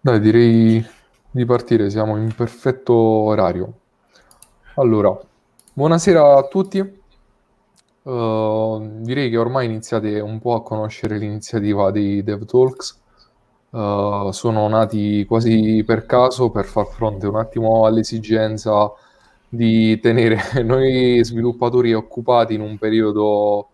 Dai, direi di partire, siamo in perfetto orario. Allora, buonasera a tutti. Uh, direi che ormai iniziate un po' a conoscere l'iniziativa dei DevTalks. Uh, sono nati quasi per caso per far fronte un attimo all'esigenza di tenere noi sviluppatori occupati in un periodo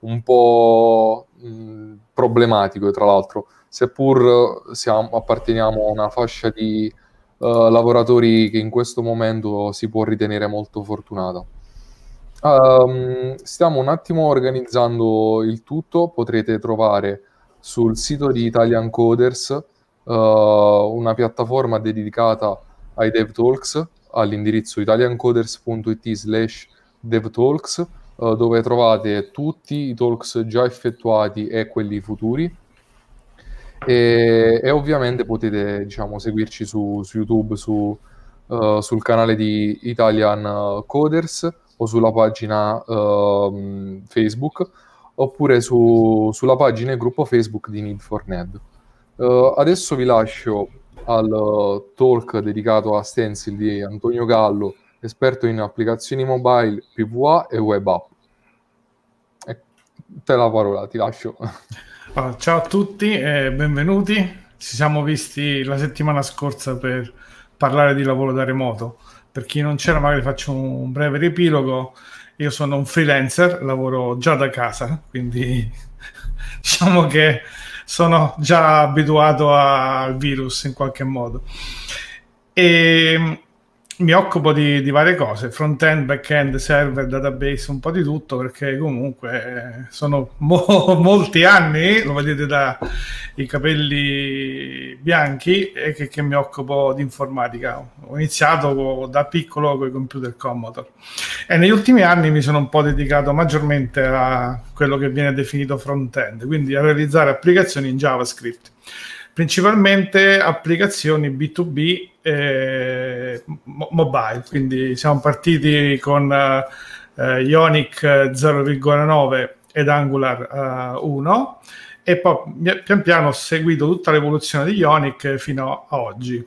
un po' mm, problematico, tra l'altro seppur eh, siamo, apparteniamo a una fascia di uh, lavoratori che in questo momento si può ritenere molto fortunata. Um, stiamo un attimo organizzando il tutto, potrete trovare sul sito di Italian Coders uh, una piattaforma dedicata ai DevTalks all'indirizzo italiancoders.it slash devtalks uh, dove trovate tutti i talks già effettuati e quelli futuri e, e ovviamente potete diciamo, seguirci su, su YouTube, su, uh, sul canale di Italian Coders o sulla pagina uh, Facebook oppure su, sulla pagina e gruppo Facebook di Need 4 Ned. Uh, adesso vi lascio al talk dedicato a Stencil di Antonio Gallo, esperto in applicazioni mobile, PVA e web app. E te la parola, ti lascio. Ciao a tutti e benvenuti. Ci siamo visti la settimana scorsa per parlare di lavoro da remoto. Per chi non c'era, magari faccio un breve riepilogo. Io sono un freelancer, lavoro già da casa, quindi diciamo che sono già abituato al virus in qualche modo. E mi occupo di, di, varie cose, front-end, back-end, server, database, un po' di tutto, perché comunque eh, sono mo- molti anni, lo vedete dai capelli bianchi, e che, che, mi occupo di informatica. Ho iniziato co- da piccolo con i computer Commodore e negli ultimi anni mi sono un po' dedicato maggiormente a quello che viene definito front-end, quindi a realizzare applicazioni in JavaScript principalmente applicazioni B2B eh, mo- mobile, quindi siamo partiti con eh, Ionic 0,9 eh, ed Angular eh, 1 e poi pian piano ho seguito tutta l'evoluzione di Ionic fino a oggi.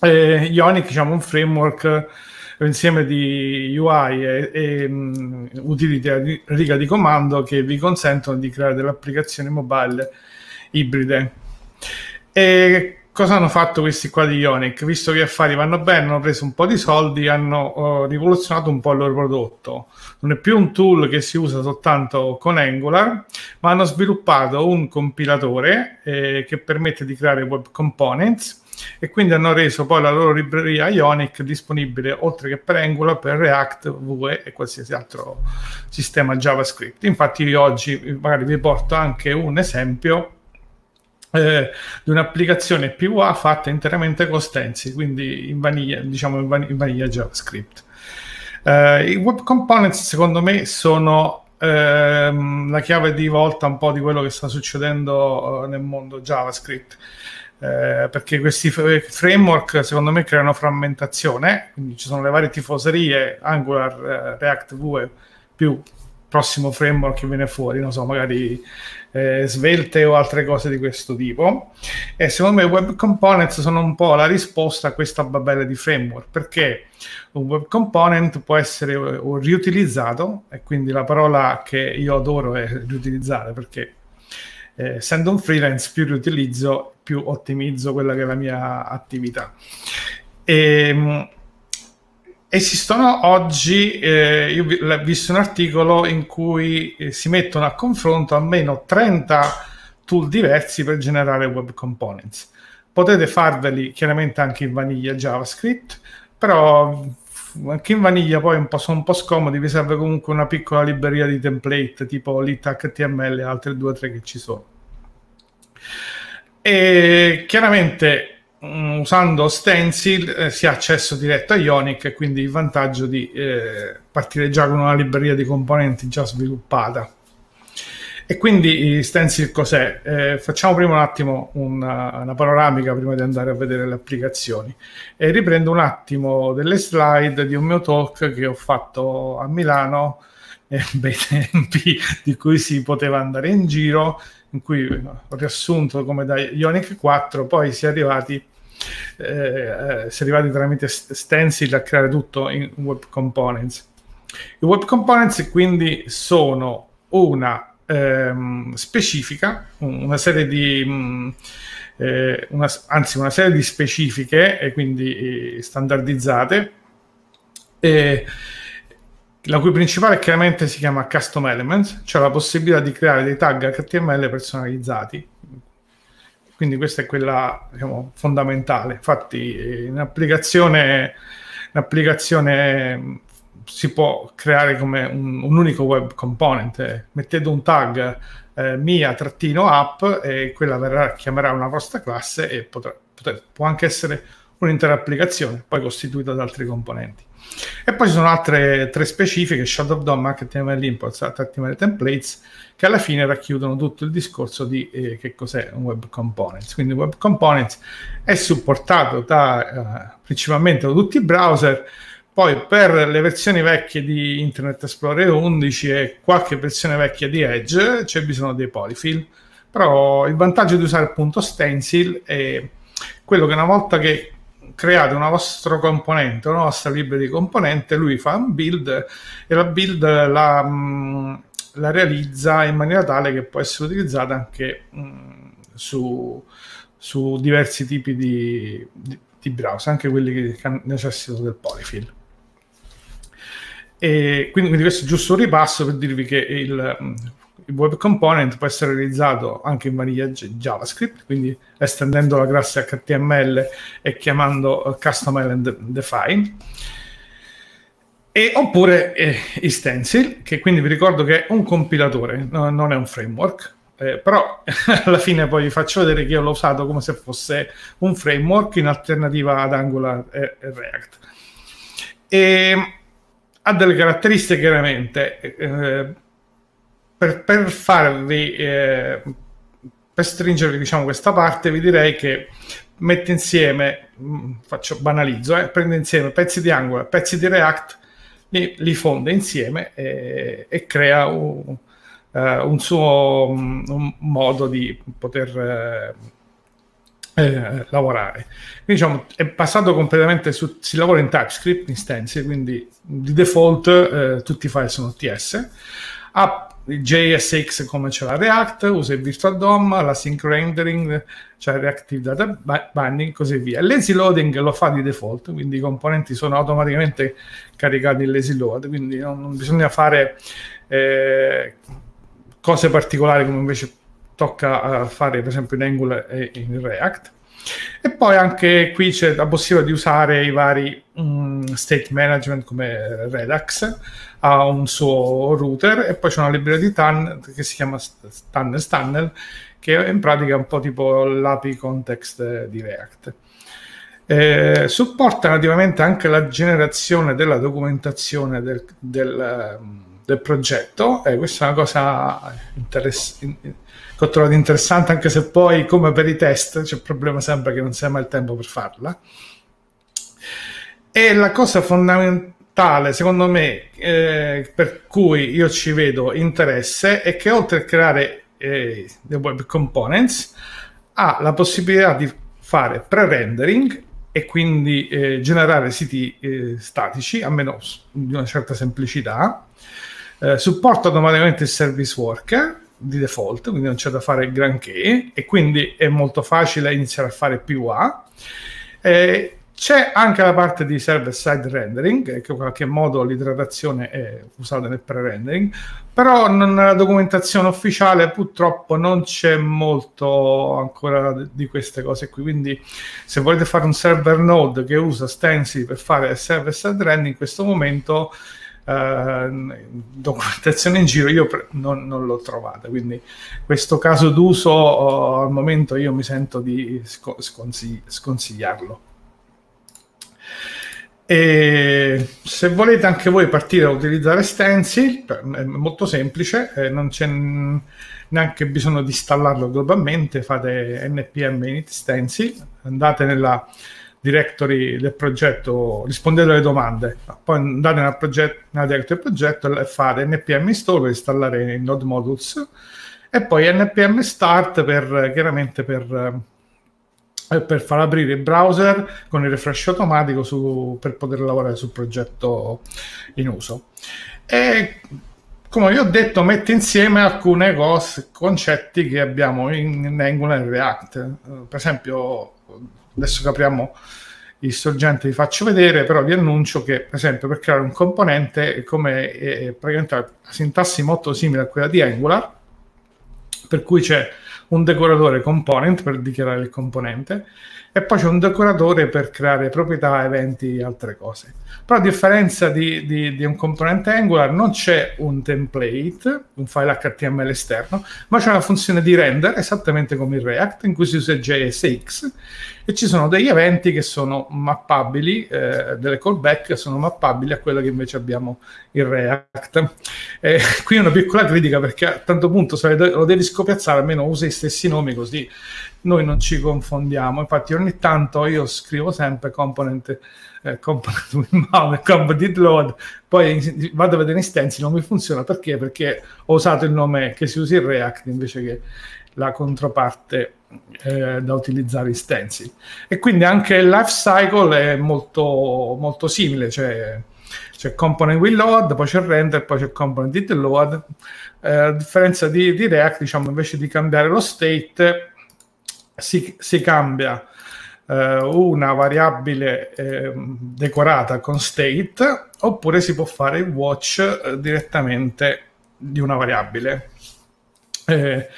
Eh, Ionic diciamo un framework eh, insieme di UI e, e um, mm, utility a riga di comando che vi consentono di creare delle applicazioni mobile ibride e cosa hanno fatto questi qua di Ionic? Visto che gli affari vanno bene, hanno preso un po' di soldi, hanno uh, rivoluzionato un po' il loro prodotto. Non è più un tool che si usa soltanto con Angular, ma hanno sviluppato un compilatore eh, che permette di creare web components e quindi hanno reso poi la loro libreria Ionic disponibile oltre che per Angular, per React, Vue e qualsiasi altro sistema JavaScript. Infatti io oggi magari vi porto anche un esempio eh, di un'applicazione PUA fatta interamente con Stencil, quindi in vaniglia, diciamo in, van- in vaniglia JavaScript. Eh, I web components, secondo me, sono ehm, la chiave di volta un po' di quello che sta succedendo eh, nel mondo JavaScript. Eh, perché questi f- framework secondo me creano frammentazione, quindi ci sono le varie tifoserie, Angular, eh, React, Vue, più prossimo framework che viene fuori, non so, magari eh, svelte o altre cose di questo tipo. E secondo me i web components sono un po' la risposta a questa babella di framework, perché un web component può essere eh, o riutilizzato, e quindi la parola che io adoro è riutilizzare, perché eh, essendo un freelance più riutilizzo, più ottimizzo quella che è la mia attività. E, ehm, Esistono oggi, eh, io vi, ho visto un articolo in cui eh, si mettono a confronto almeno 30 tool diversi per generare web components. Potete farveli chiaramente anche in vaniglia JavaScript, però anche in vaniglia poi un sono un po' scomodi, vi serve comunque una piccola libreria di template tipo lit e altre due o tre che ci sono. E chiaramente Mm, usando Stencil eh, si ha accesso diretto a Ionic e quindi il vantaggio di eh, partire già con una libreria di componenti già sviluppata. E quindi Stencil cos'è? Eh, facciamo prima un attimo una, eh, una, panoramica prima di andare a vedere le applicazioni e riprendo un attimo delle slide di un mio talk che ho fatto a Milano eh, bei tempi di cui si poteva andare in giro in cui ho riassunto come da Ionic 4 poi si è arrivati eh, eh, si è arrivati tramite stencil a creare tutto in web components. I web components quindi sono una ehm, specifica, una serie di... Mh, mm, eh, una, anzi una serie di specifiche e quindi eh, standardizzate eh, la cui principale chiaramente si chiama custom elements cioè la possibilità di creare dei tag HTML personalizzati quindi questa è quella diciamo, fondamentale. Infatti in applicazione, in applicazione si può creare come un, un, unico web component. Mettete un tag eh, mia-app e quella verrà, chiamerà una vostra classe e potrà, potrà, può anche essere un'intera applicazione, poi costituita da altri componenti. E poi ci sono altre tre specifiche, Shadow DOM, HTML Imports, HTML Templates, che alla fine racchiudono tutto il discorso di eh, che cos'è un Web Components. Quindi Web Components è supportato da, eh, principalmente da tutti i browser, poi per le versioni vecchie di Internet Explorer 11 e qualche versione vecchia di Edge c'è bisogno dei polyfill, però il vantaggio di usare appunto stencil è quello che una volta che create una vostra componente, una vostra libreria di componente, lui fa un build e la build la, mm, la realizza in maniera tale che può essere utilizzata anche mm, su, su, diversi tipi di, di, di, browser, anche quelli che necessitano del polyfill. E quindi, quindi questo è giusto un ripasso per dirvi che il, il web component può essere realizzato anche in maniera JavaScript, quindi estendendo la classe HTML e chiamando eh, custom element define. E, oppure eh, i stencil, che quindi vi ricordo che è un compilatore, no, non è un framework, eh, però alla fine poi vi faccio vedere che io l'ho usato come se fosse un framework in alternativa ad Angular e, e React. E ha delle caratteristiche chiaramente eh, per, per farvi, eh, per stringervi diciamo, questa parte, vi direi che mette insieme, mm, faccio, banalizzo, eh, prende insieme pezzi di Angular, pezzi di React, li, li fonde insieme e, e crea un, uh, eh, un suo mm, un modo di poter... Uh, eh, lavorare. Quindi, diciamo, è passato completamente su, si lavora in TypeScript in stencil, quindi di default eh, tutti i file sono TS. Ha JSX come c'è la React, usa il virtual DOM, la sync rendering, cioè reactive data binding, così via. L'easy loading lo fa di default, quindi i componenti sono automaticamente caricati in lazy load, quindi non, non bisogna fare eh, cose particolari come invece tocca eh, fare per esempio in Angular e in React. E poi anche qui c'è la possibilità di usare i vari mh, mm, state management come eh, Redux ha un suo router e poi c'è una libreria di TAN che si chiama TAN Stunnel, che è in pratica un po' tipo l'API context di React. Eh, supporta nativamente anche la generazione della documentazione del, del, del progetto e eh, questa è una cosa interess- che ho trovato interessante anche se poi come per i test c'è il problema sempre che non si ha mai il tempo per farla e la cosa fondamentale tale, secondo me, eh, per cui io ci vedo interesse è che oltre a creare eh, le web components, ha la possibilità di fare pre-rendering e quindi eh, generare siti eh, statici, a meno di una certa semplicità. Eh, supporta automaticamente il service worker di default, quindi non c'è da fare granché, e quindi è molto facile iniziare a fare PUA. Eh, c'è anche la parte di server-side rendering, eh, che in qualche modo l'idratazione è usata nel pre-rendering, però nella documentazione ufficiale purtroppo non c'è molto ancora di queste cose qui, quindi se volete fare un server node che usa Stencil per fare server-side rendering, in questo momento Uh, documentazione in giro io pre- non, non, l'ho trovata quindi questo caso d'uso oh, al momento io mi sento di sc- sconsigli- sconsigliarlo e se volete anche voi partire a utilizzare Stencil, è molto semplice, eh, non c'è neanche bisogno di installarlo globalmente, fate npm init stencil, andate nella directory del progetto, rispondete alle domande, poi andate nella, proget- nella directory del progetto e fate npm install per installare i node modules e poi npm start per chiaramente per per far aprire il browser con il refresh automatico su, per poter lavorare sul progetto in uso. E come vi ho detto, mette insieme alcune cose, concetti che abbiamo in, Angular e React. Eh, per esempio, adesso che apriamo il sorgente vi faccio vedere, però vi annuncio che, per esempio, per creare un componente, come è praticamente la sintassi molto simile a quella di Angular, per cui c'è un decoratore component per dichiarare il componente e poi c'è un decoratore per creare proprietà, eventi e altre cose. Però a differenza di, di, di, un componente Angular non c'è un template, un file HTML esterno, ma c'è una funzione di render esattamente come in React in cui si usa JSX e ci sono degli eventi che sono mappabili, eh, delle callback che sono mappabili a quello che invece abbiamo in React. Eh, qui una piccola critica perché a tanto punto se lo devi scopiazzare almeno usa i stessi nomi così noi non ci confondiamo. Infatti, ogni tanto io scrivo sempre component, eh, component winbound e component load, poi vado a vedere in stenzi, non mi funziona perché? Perché ho usato il nome che si usa in React invece che la controparte eh, da utilizzare in stencil. E quindi anche il life cycle è molto, molto simile, cioè c'è component with load, poi c'è render, poi c'è component with load. Eh, a differenza di, di React, diciamo, invece di cambiare lo state, si, si cambia eh, una variabile eh, decorata con state oppure si può fare il watch eh, direttamente di una variabile. Eh,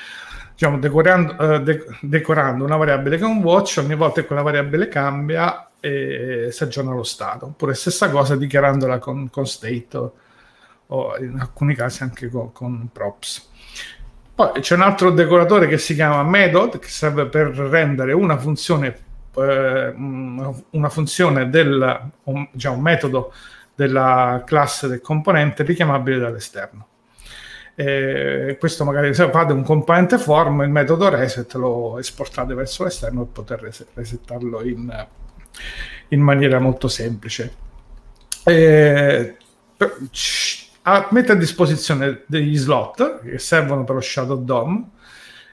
diciamo, decorando, eh, de- decorando una variabile con watch, ogni volta che quella variabile cambia e eh, si aggiorna lo stato. Oppure stessa cosa dichiarandola con, con state o, o, in alcuni casi anche con, con props. Poi c'è un altro decoratore che si chiama method, che serve per rendere una funzione, eh, una funzione del, un, cioè un metodo della classe del componente richiamabile dall'esterno. Eh, questo magari se fate un componente form il metodo reset lo esportate verso l'esterno per poter resettarlo in, in, maniera molto semplice E, eh, per, a, mette a disposizione degli slot che servono per lo Shadow DOM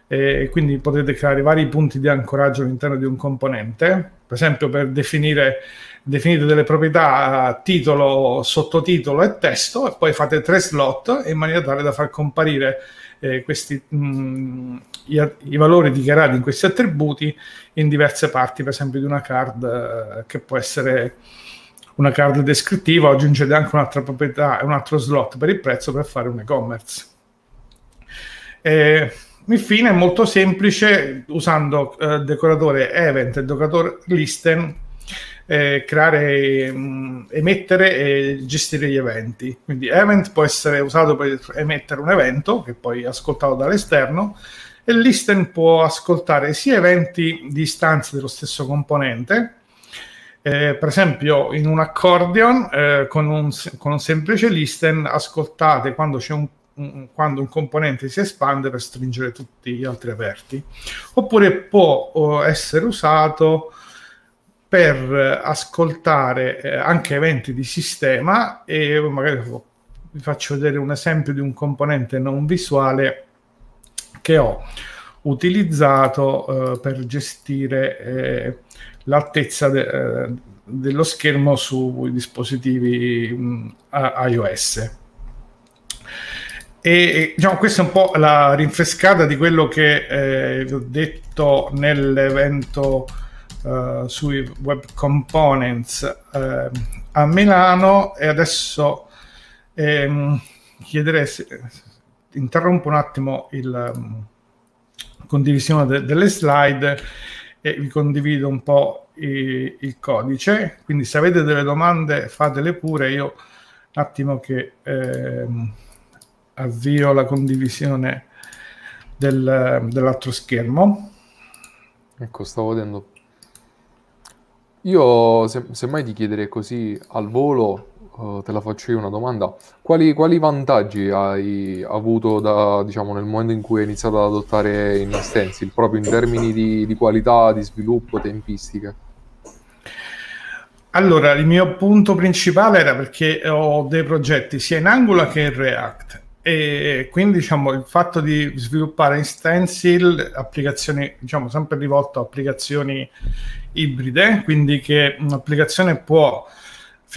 e quindi potete creare vari punti di ancoraggio all'interno di un componente, per esempio per definire definite delle proprietà titolo, sottotitolo e testo e poi fate tre slot in maniera tale da far comparire eh, questi, mh, mm, i, i, valori dichiarati in questi attributi in diverse parti, per esempio di una card eh, che può essere una card descrittiva, aggiungete anche un'altra proprietà e un altro slot per il prezzo per fare un e-commerce. Eh, infine è molto semplice usando eh, decoratore event e decoratore listen eh, creare, mh, mm, emettere e gestire gli eventi. Quindi event può essere usato per emettere un evento che poi è ascoltato dall'esterno e listen può ascoltare sia eventi di istanze dello stesso componente eh, per esempio, in un accordion eh, con, un, con, un, semplice listen ascoltate quando, un, un, quando un componente si espande per stringere tutti gli altri aperti. Oppure può essere usato per ascoltare eh, anche eventi di sistema e magari vi faccio vedere un esempio di un componente non visuale che ho utilizzato eh, per gestire eh, l'altezza de, eh, dello schermo sui dispositivi mh, mm, iOS. E diciamo, questa è un po' la rinfrescata di quello che eh, vi ho detto nell'evento eh, sui web components eh, a Milano e adesso ehm, chiederei se, interrompo un attimo la mm, condivisione de- delle slide e vi condivido un po' i, il codice. Quindi se avete delle domande fatele pure, io un attimo che eh, avvio la condivisione del, dell'altro schermo. Ecco, stavo vedendo. Io semmai se ti chiederei così al volo Ecco, te la faccio io una domanda. Quali, quali vantaggi hai avuto da, diciamo, nel momento in cui hai iniziato ad adottare in stencil, proprio in termini di, di qualità, di sviluppo, tempistiche? Allora, il mio punto principale era perché ho dei progetti sia in Angular che in React e quindi diciamo, il fatto di sviluppare in stencil applicazioni diciamo sempre rivolto a applicazioni ibride quindi che un'applicazione può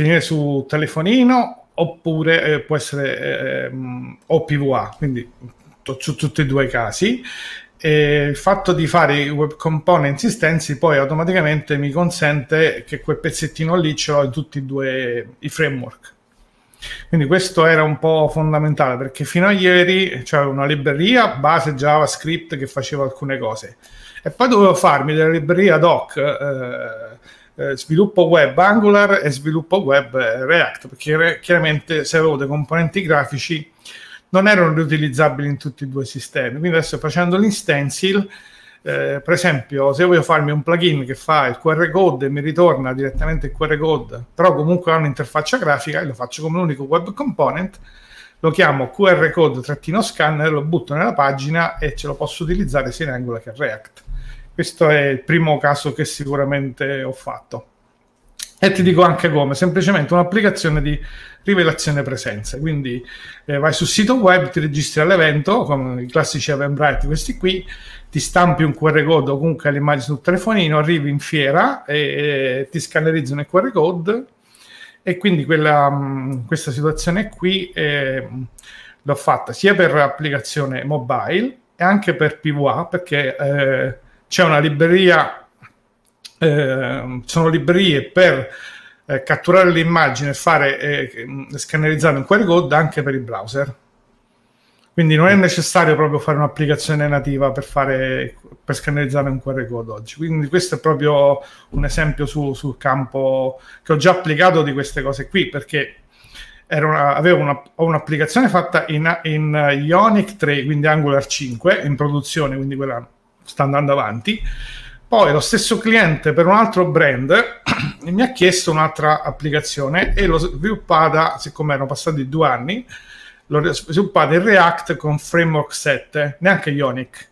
finire su telefonino oppure eh, può essere eh, ehm, OPVA, quindi t- su tutti e due i casi. E il fatto di fare i web component instanzi poi automaticamente mi consente che quel pezzettino lì ce l'ho in tutti e due i framework. Quindi questo era un po' fondamentale perché fino a ieri c'era una libreria base JavaScript che faceva alcune cose e poi dovevo farmi della libreria ad hoc eh, eh, sviluppo web Angular e sviluppo web eh, React, perché re- chiaramente se avevo dei componenti grafici non erano riutilizzabili in tutti e due i sistemi. Quindi adesso facendo l'in-stencil, eh, per esempio, se voglio farmi un plugin che fa il QR code e mi ritorna direttamente il QR code, però comunque ha un'interfaccia grafica, e lo faccio come un unico web component, lo chiamo QR code-scanner, lo butto nella pagina e ce lo posso utilizzare sia in Angular che in React. Questo è il primo caso che sicuramente ho fatto. E ti dico anche come, semplicemente un'applicazione di rivelazione presenza. Quindi eh, vai sul sito web, ti registri all'evento, con i classici Eventbrite, questi qui, ti stampi un QR code o comunque l'immagine sul telefonino, arrivi in fiera e, e ti scannerizzano il QR code e quindi quella, mh, mm, questa situazione qui eh, l'ho fatta sia per applicazione mobile e anche per PVA perché... Eh, c'è una libreria, eh, sono librerie per eh, catturare l'immagine e fare eh, scannerizzare un QR code anche per il browser. Quindi non è mm. necessario proprio fare un'applicazione nativa per, fare, per scannerizzare un QR code oggi. Quindi questo è proprio un esempio su, sul campo che ho già applicato di queste cose qui, perché una, avevo una, un'applicazione fatta in, in Ionic 3, quindi Angular 5, in produzione, quindi quella sta andando avanti. Poi lo stesso cliente per un altro brand mi ha chiesto un'altra applicazione e l'ho sviluppata, siccome erano passati due anni, l'ho sviluppata in React con framework 7, neanche Ionic.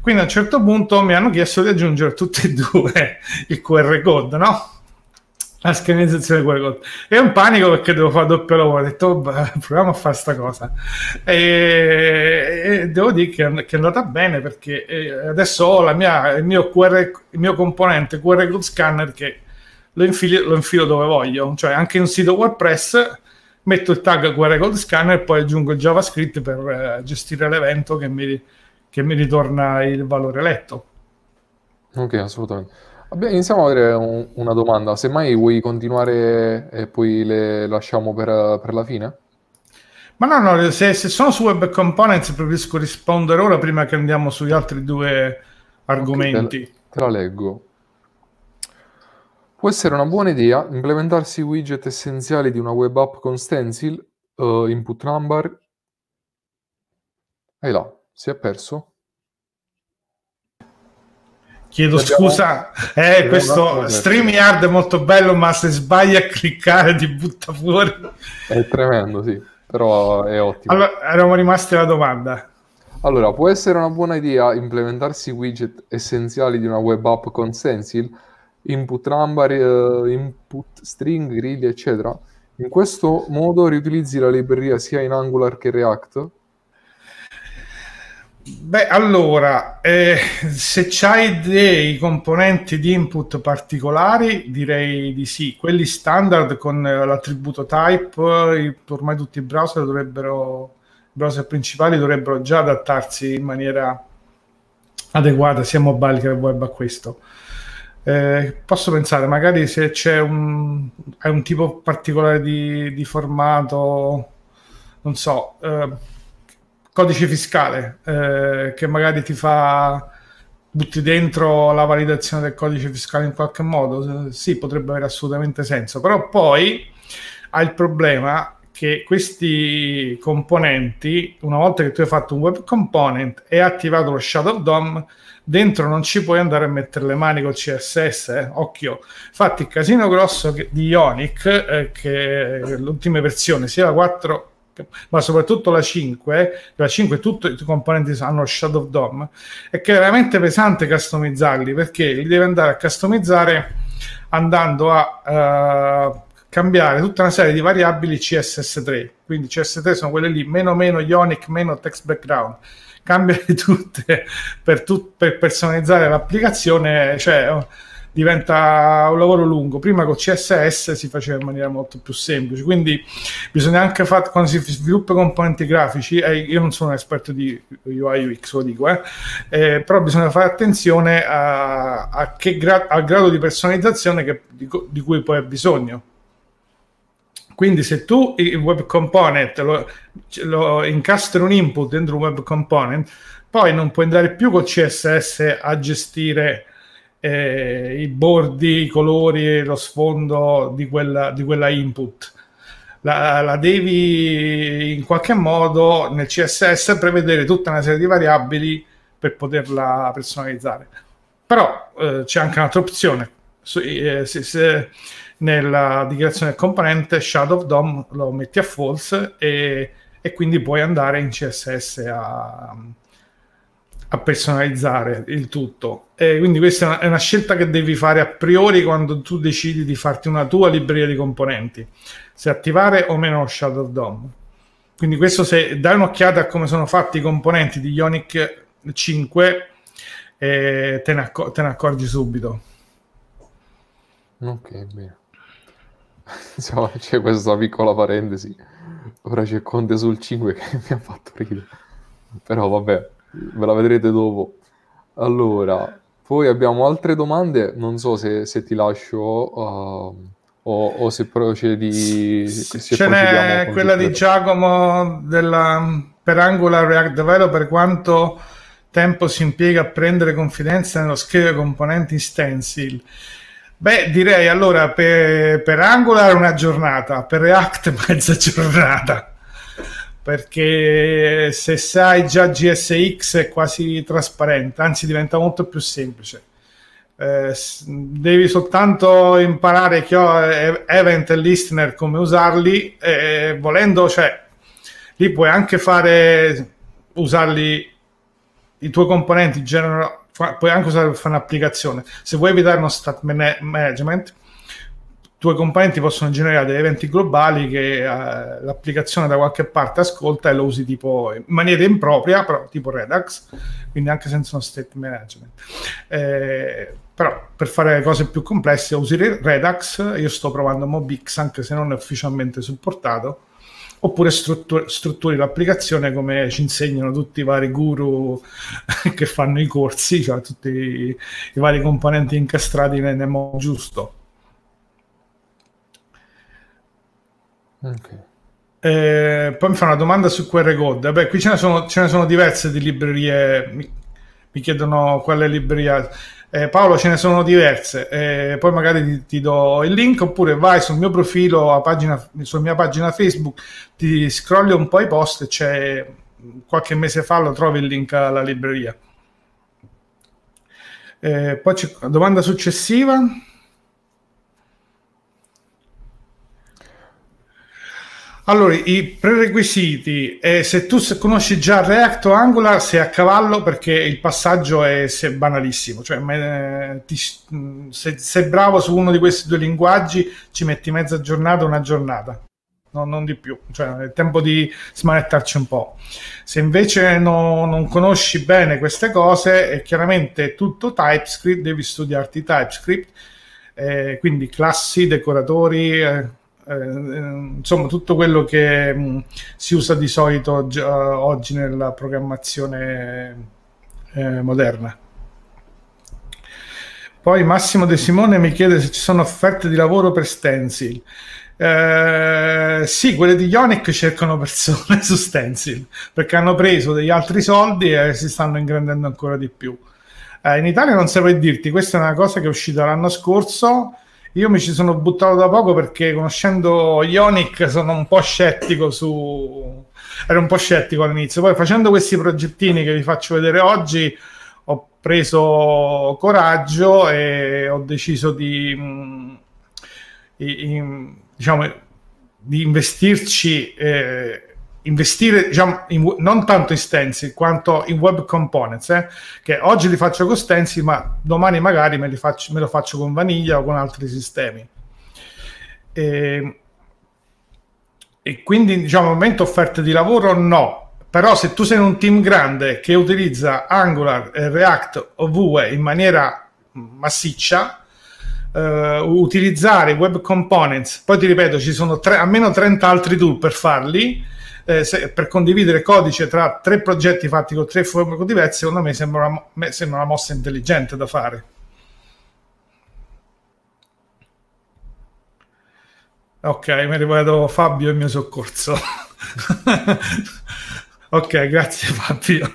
Quindi a un certo punto mi hanno chiesto di aggiungere tutti e due il QR code, no? la scanalizzazione QR code. È un panico perché devo fare doppio lavoro. Ho detto, oh, proviamo a fare questa cosa. E, e devo dire che, che, è andata bene perché eh, adesso ho mia, il, mio QR, il mio componente QR code scanner che lo infilo, lo infilo, dove voglio, cioè anche in un sito WordPress metto il tag QR code scanner e poi aggiungo il JavaScript per eh, gestire l'evento che mi, che mi ritorna il valore letto. Ok, assolutamente iniziamo a avere un, una domanda. Se mai vuoi continuare e poi le lasciamo per, per la fine? Ma no, no, se, se, sono su Web Components preferisco rispondere ora prima che andiamo sugli altri due argomenti. Okay, te, la, te la leggo. Può essere una buona idea implementarsi i widget essenziali di una web app con stencil, uh, input number. E là, si è perso? Chiedo Dobbiamo... scusa, eh, questo StreamYard è molto bello, ma se sbagli a cliccare ti butta fuori. È tremendo, sì, però è ottimo. Allora, eravamo rimasti alla domanda. Allora, può essere una buona idea implementarsi widget essenziali di una web app con Sensil, input number, eh, input string, grid, eccetera? In questo modo riutilizzi la libreria sia in Angular che React Beh, allora, eh, se c'hai dei componenti di input particolari, direi di sì. Quelli standard con eh, l'attributo type, eh, ormai tutti i browser dovrebbero, i browser principali dovrebbero già adattarsi in maniera adeguata, sia mobile che web a questo. Eh, posso pensare, magari se c'è un, un tipo particolare di, di, formato, non so... Eh, codice fiscale eh, che magari ti fa butti dentro la validazione del codice fiscale in qualche modo sì potrebbe avere assolutamente senso però poi hai il problema che questi componenti una volta che tu hai fatto un web component e attivato lo shadow DOM dentro non ci puoi andare a mettere le mani col CSS eh? occhio infatti il casino grosso di Ionic eh, che l'ultima versione sia la 4 ma soprattutto la 5, la 5 tutti i componenti hanno Shadow DOM, è che è veramente pesante customizzarli perché li devi andare a customizzare andando a uh, cambiare tutta una serie di variabili CSS3, quindi CSS3 sono quelle lì, meno meno ionic, meno text background, Cambiare tutte per, tu- per personalizzare l'applicazione, cioè diventa un lavoro lungo. Prima con CSS si faceva in maniera molto più semplice, quindi bisogna anche fare quando si sviluppa componenti grafici. Eh, io non sono un esperto di UI UX, lo dico, eh, eh, però bisogna fare attenzione a, a gra- al grado di personalizzazione che, di, di cui poi ha bisogno. Quindi se tu il web component lo, lo incastri un input dentro un web component, poi non puoi andare più col CSS a gestire eh, i bordi, i colori, lo sfondo di quella, di quella input. La, la, devi in qualche modo nel CSS prevedere tutta una serie di variabili per poterla personalizzare. Però eh, c'è anche un'altra opzione. Su, eh, se, se nella dichiarazione del componente Shadow DOM lo metti a false e, e quindi puoi andare in CSS a, a personalizzare il tutto. E quindi questa è una, è una, scelta che devi fare a priori quando tu decidi di farti una tua libreria di componenti, se attivare o meno Shadow DOM. Quindi questo se dai un'occhiata a come sono fatti i componenti di Ionic 5, eh, te, ne accor- te ne accorgi subito. Ok, bene. Insomma, c'è questa piccola parentesi. Ora c'è Conte sul 5 che mi ha fatto ridere. Però vabbè. Ve la vedrete dopo. Allora, poi abbiamo altre domande, non so se, se ti lascio uh, o, o, se procedi... Se Ce n'è quella di Giacomo della, per Angular React Developer, quanto tempo si impiega a prendere confidenza nello scrivere componenti in stencil? Beh, direi allora per, per Angular una giornata, per React mezza giornata perché se sai già GSX è quasi trasparente, anzi diventa molto più semplice. Eh, devi soltanto imparare che ho eh, event e listener come usarli e volendo, cioè lì puoi anche fare usarli i tuoi componenti generano puoi anche usare per fare un'applicazione se vuoi evitare uno stat management tuoi componenti possono generare degli eventi globali che eh, l'applicazione da qualche parte ascolta e lo usi tipo in maniera impropria, però tipo Redux, quindi anche senza uno state management. Eh, però per fare cose più complesse usi Redux, io sto provando Mobix anche se non è ufficialmente supportato, oppure struttur- strutturi l'applicazione come ci insegnano tutti i vari guru che fanno i corsi, cioè tutti i, i vari componenti incastrati nel modo giusto Okay. Eh, poi mi fa una domanda su QR Code. Beh, qui ce ne, sono, ce ne sono diverse di librerie. Mi, mi chiedono quale libreria. Eh, Paolo, ce ne sono diverse. Eh, poi magari ti, ti, do il link oppure vai sul mio profilo, a pagina, sulla mia pagina Facebook, ti scrolli un po' i post. C'è qualche mese fa lo trovi il link alla libreria. Eh, poi c'è domanda successiva. Allora, i prerequisiti è eh, se tu conosci già React o Angular sei a cavallo perché il passaggio è banalissimo, cioè me, eh, ti, mm, se sei bravo su uno di questi due linguaggi ci metti mezza giornata, una giornata, no, non di più, cioè è tempo di smanettarci un po'. Se invece no, non conosci bene queste cose è chiaramente tutto TypeScript, devi studiarti TypeScript. Eh, quindi classi, decoratori, eh, eh, eh, insomma tutto quello che mh, mm, si usa di solito oggi, eh, oggi nella programmazione moderna. Poi Massimo De Simone mi chiede se ci sono offerte di lavoro per Stencil. Eh, sì, quelle di Ionic cercano persone su Stencil perché hanno preso degli altri soldi e si stanno ingrandendo ancora di più. Eh, in Italia non saprei dirti, questa è una cosa che è uscita l'anno scorso io mi ci sono buttato da poco perché conoscendo Ionic sono un po' scettico su... Ero un po' scettico all'inizio, poi facendo questi progettini che vi faccio vedere oggi ho preso coraggio e ho deciso di, mh, mm, in, diciamo, di investirci eh, investire diciamo, in, non tanto in Stensi quanto in web components, eh? che oggi li faccio con Stensi, ma domani magari me, faccio, me, lo faccio con Vaniglia o con altri sistemi. E, ehm, e quindi, diciamo, momento offerte di lavoro no, però se tu sei in un team grande che utilizza Angular e React ovunque in maniera massiccia, eh, utilizzare web components, poi ti ripeto, ci sono tre, almeno 30 altri tool per farli, eh, se, per condividere codice tra tre progetti fatti con tre framework diversi, secondo me sembra una, me sembra una mossa intelligente da fare. Ok, mi ripeto Fabio e mio soccorso. ok, grazie Fabio.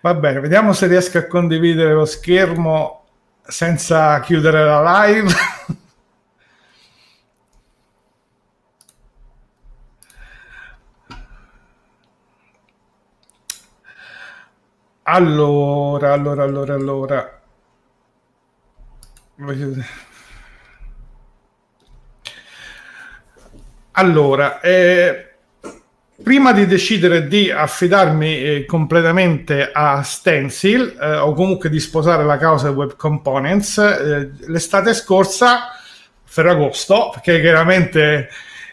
Va bene, vediamo se riesco a condividere lo schermo senza chiudere la live. Allora, allora, allora, allora. Allora, eh, prima di decidere di affidarmi eh, completamente a Stencil eh, o comunque di sposare la causa Web Components, eh, l'estate scorsa, Ferragosto, perché chiaramente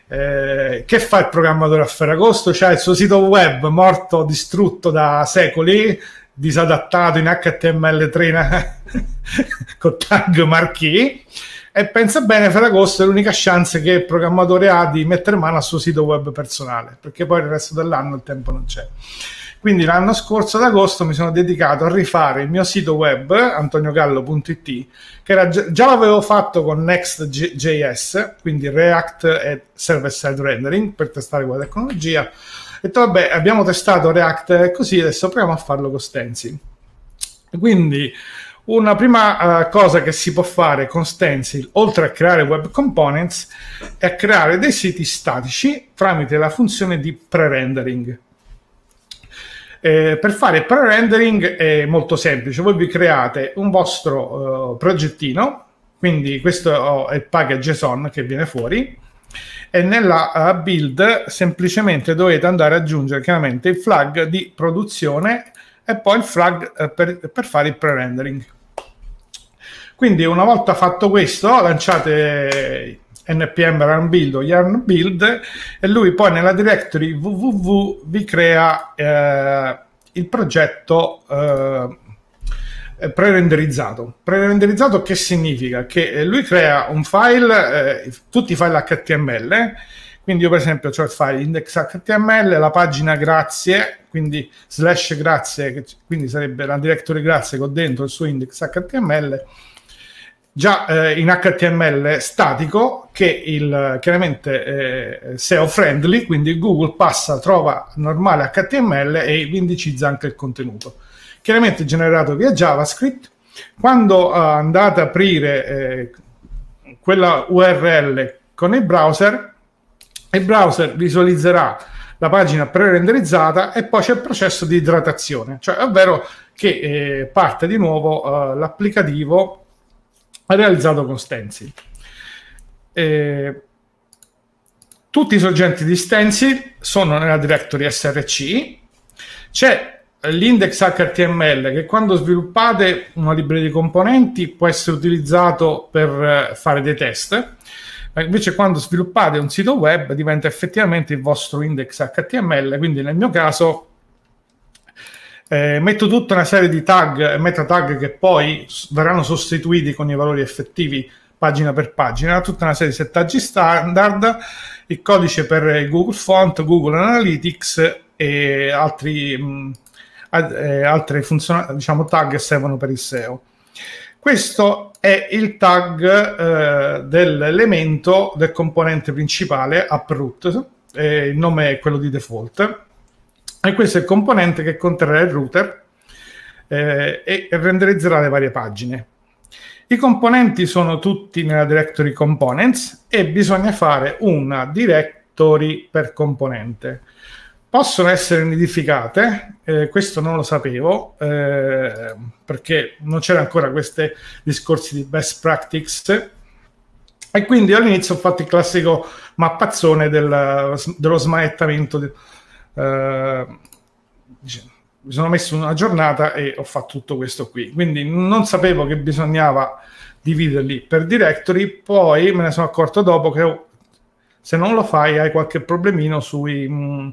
eh, che fa il programmatore a Ferragosto? C'ha il suo sito web morto, distrutto da secoli, disadattato in HTML3 con tag marquee e pensa bene Ferragosto è l'unica chance che il programmatore ha di mettere mano al suo sito web personale perché poi il resto dell'anno il tempo non c'è quindi l'anno scorso ad agosto mi sono dedicato a rifare il mio sito web antoniogallo.it che era, già l'avevo fatto con Next.js quindi React e Server Side Rendering per testare quella tecnologia detto vabbè abbiamo testato React così, adesso proviamo a farlo con Stencil. Quindi una prima uh, cosa che si può fare con Stencil, oltre a creare web components, è creare dei siti statici tramite la funzione di pre-rendering. Eh, per fare pre-rendering è molto semplice, voi vi create un vostro uh, progettino, quindi questo è il package JSON che viene fuori, e nella eh, build semplicemente dovete andare ad aggiungere chiaramente il flag di produzione e poi il flag eh, per, per fare il pre-rendering. Quindi una volta fatto questo lanciate npm run build o yarn build e lui poi nella directory www vi crea eh, il progetto eh, eh, pre-renderizzato. Pre-renderizzato che significa? Che eh, lui crea un file, eh, tutti i file HTML, eh. quindi io per esempio ho il file index.html, la pagina grazie, quindi slash grazie, quindi sarebbe la directory grazie che ho dentro il suo index.html, già eh, in HTML statico che il, chiaramente eh, SEO friendly, quindi Google passa, trova normale HTML e indicizza anche il contenuto chiaramente generato via JavaScript. Quando uh, andate ad aprire eh, quella URL con il browser, il browser visualizzerà la pagina pre-renderizzata e poi c'è il processo di idratazione, cioè ovvero che eh, parte di nuovo eh, l'applicativo realizzato con Stencil. Eh, tutti i soggetti di Stencil sono nella directory src, c'è l'index HTML che quando sviluppate una libreria di componenti può essere utilizzato per eh, fare dei test, invece quando sviluppate un sito web diventa effettivamente il vostro index HTML, quindi nel mio caso eh, metto tutta una serie di tag, meta tag che poi verranno sostituiti con i valori effettivi pagina per pagina, tutta una serie di settaggi standard, il codice per Google Font, Google Analytics e altri... Mh, eh, altre funzionalità, diciamo tag che servono per il SEO. Questo è il tag eh, dell'elemento del componente principale uproot, eh, il nome è quello di default, e questo è il componente che conterrà il router eh, e renderizzerà le varie pagine. I componenti sono tutti nella directory components e bisogna fare una directory per componente possono essere nidificate, eh, questo non lo sapevo, eh, perché non c'erano ancora questi discorsi di best practice, e quindi all'inizio ho fatto il classico mappazzone del, dello smanettamento. Di, eh, mi sono messo una giornata e ho fatto tutto questo qui, quindi non sapevo che bisognava dividerli per directory, poi me ne sono accorto dopo che se non lo fai hai qualche problemino sui... Mh, mm,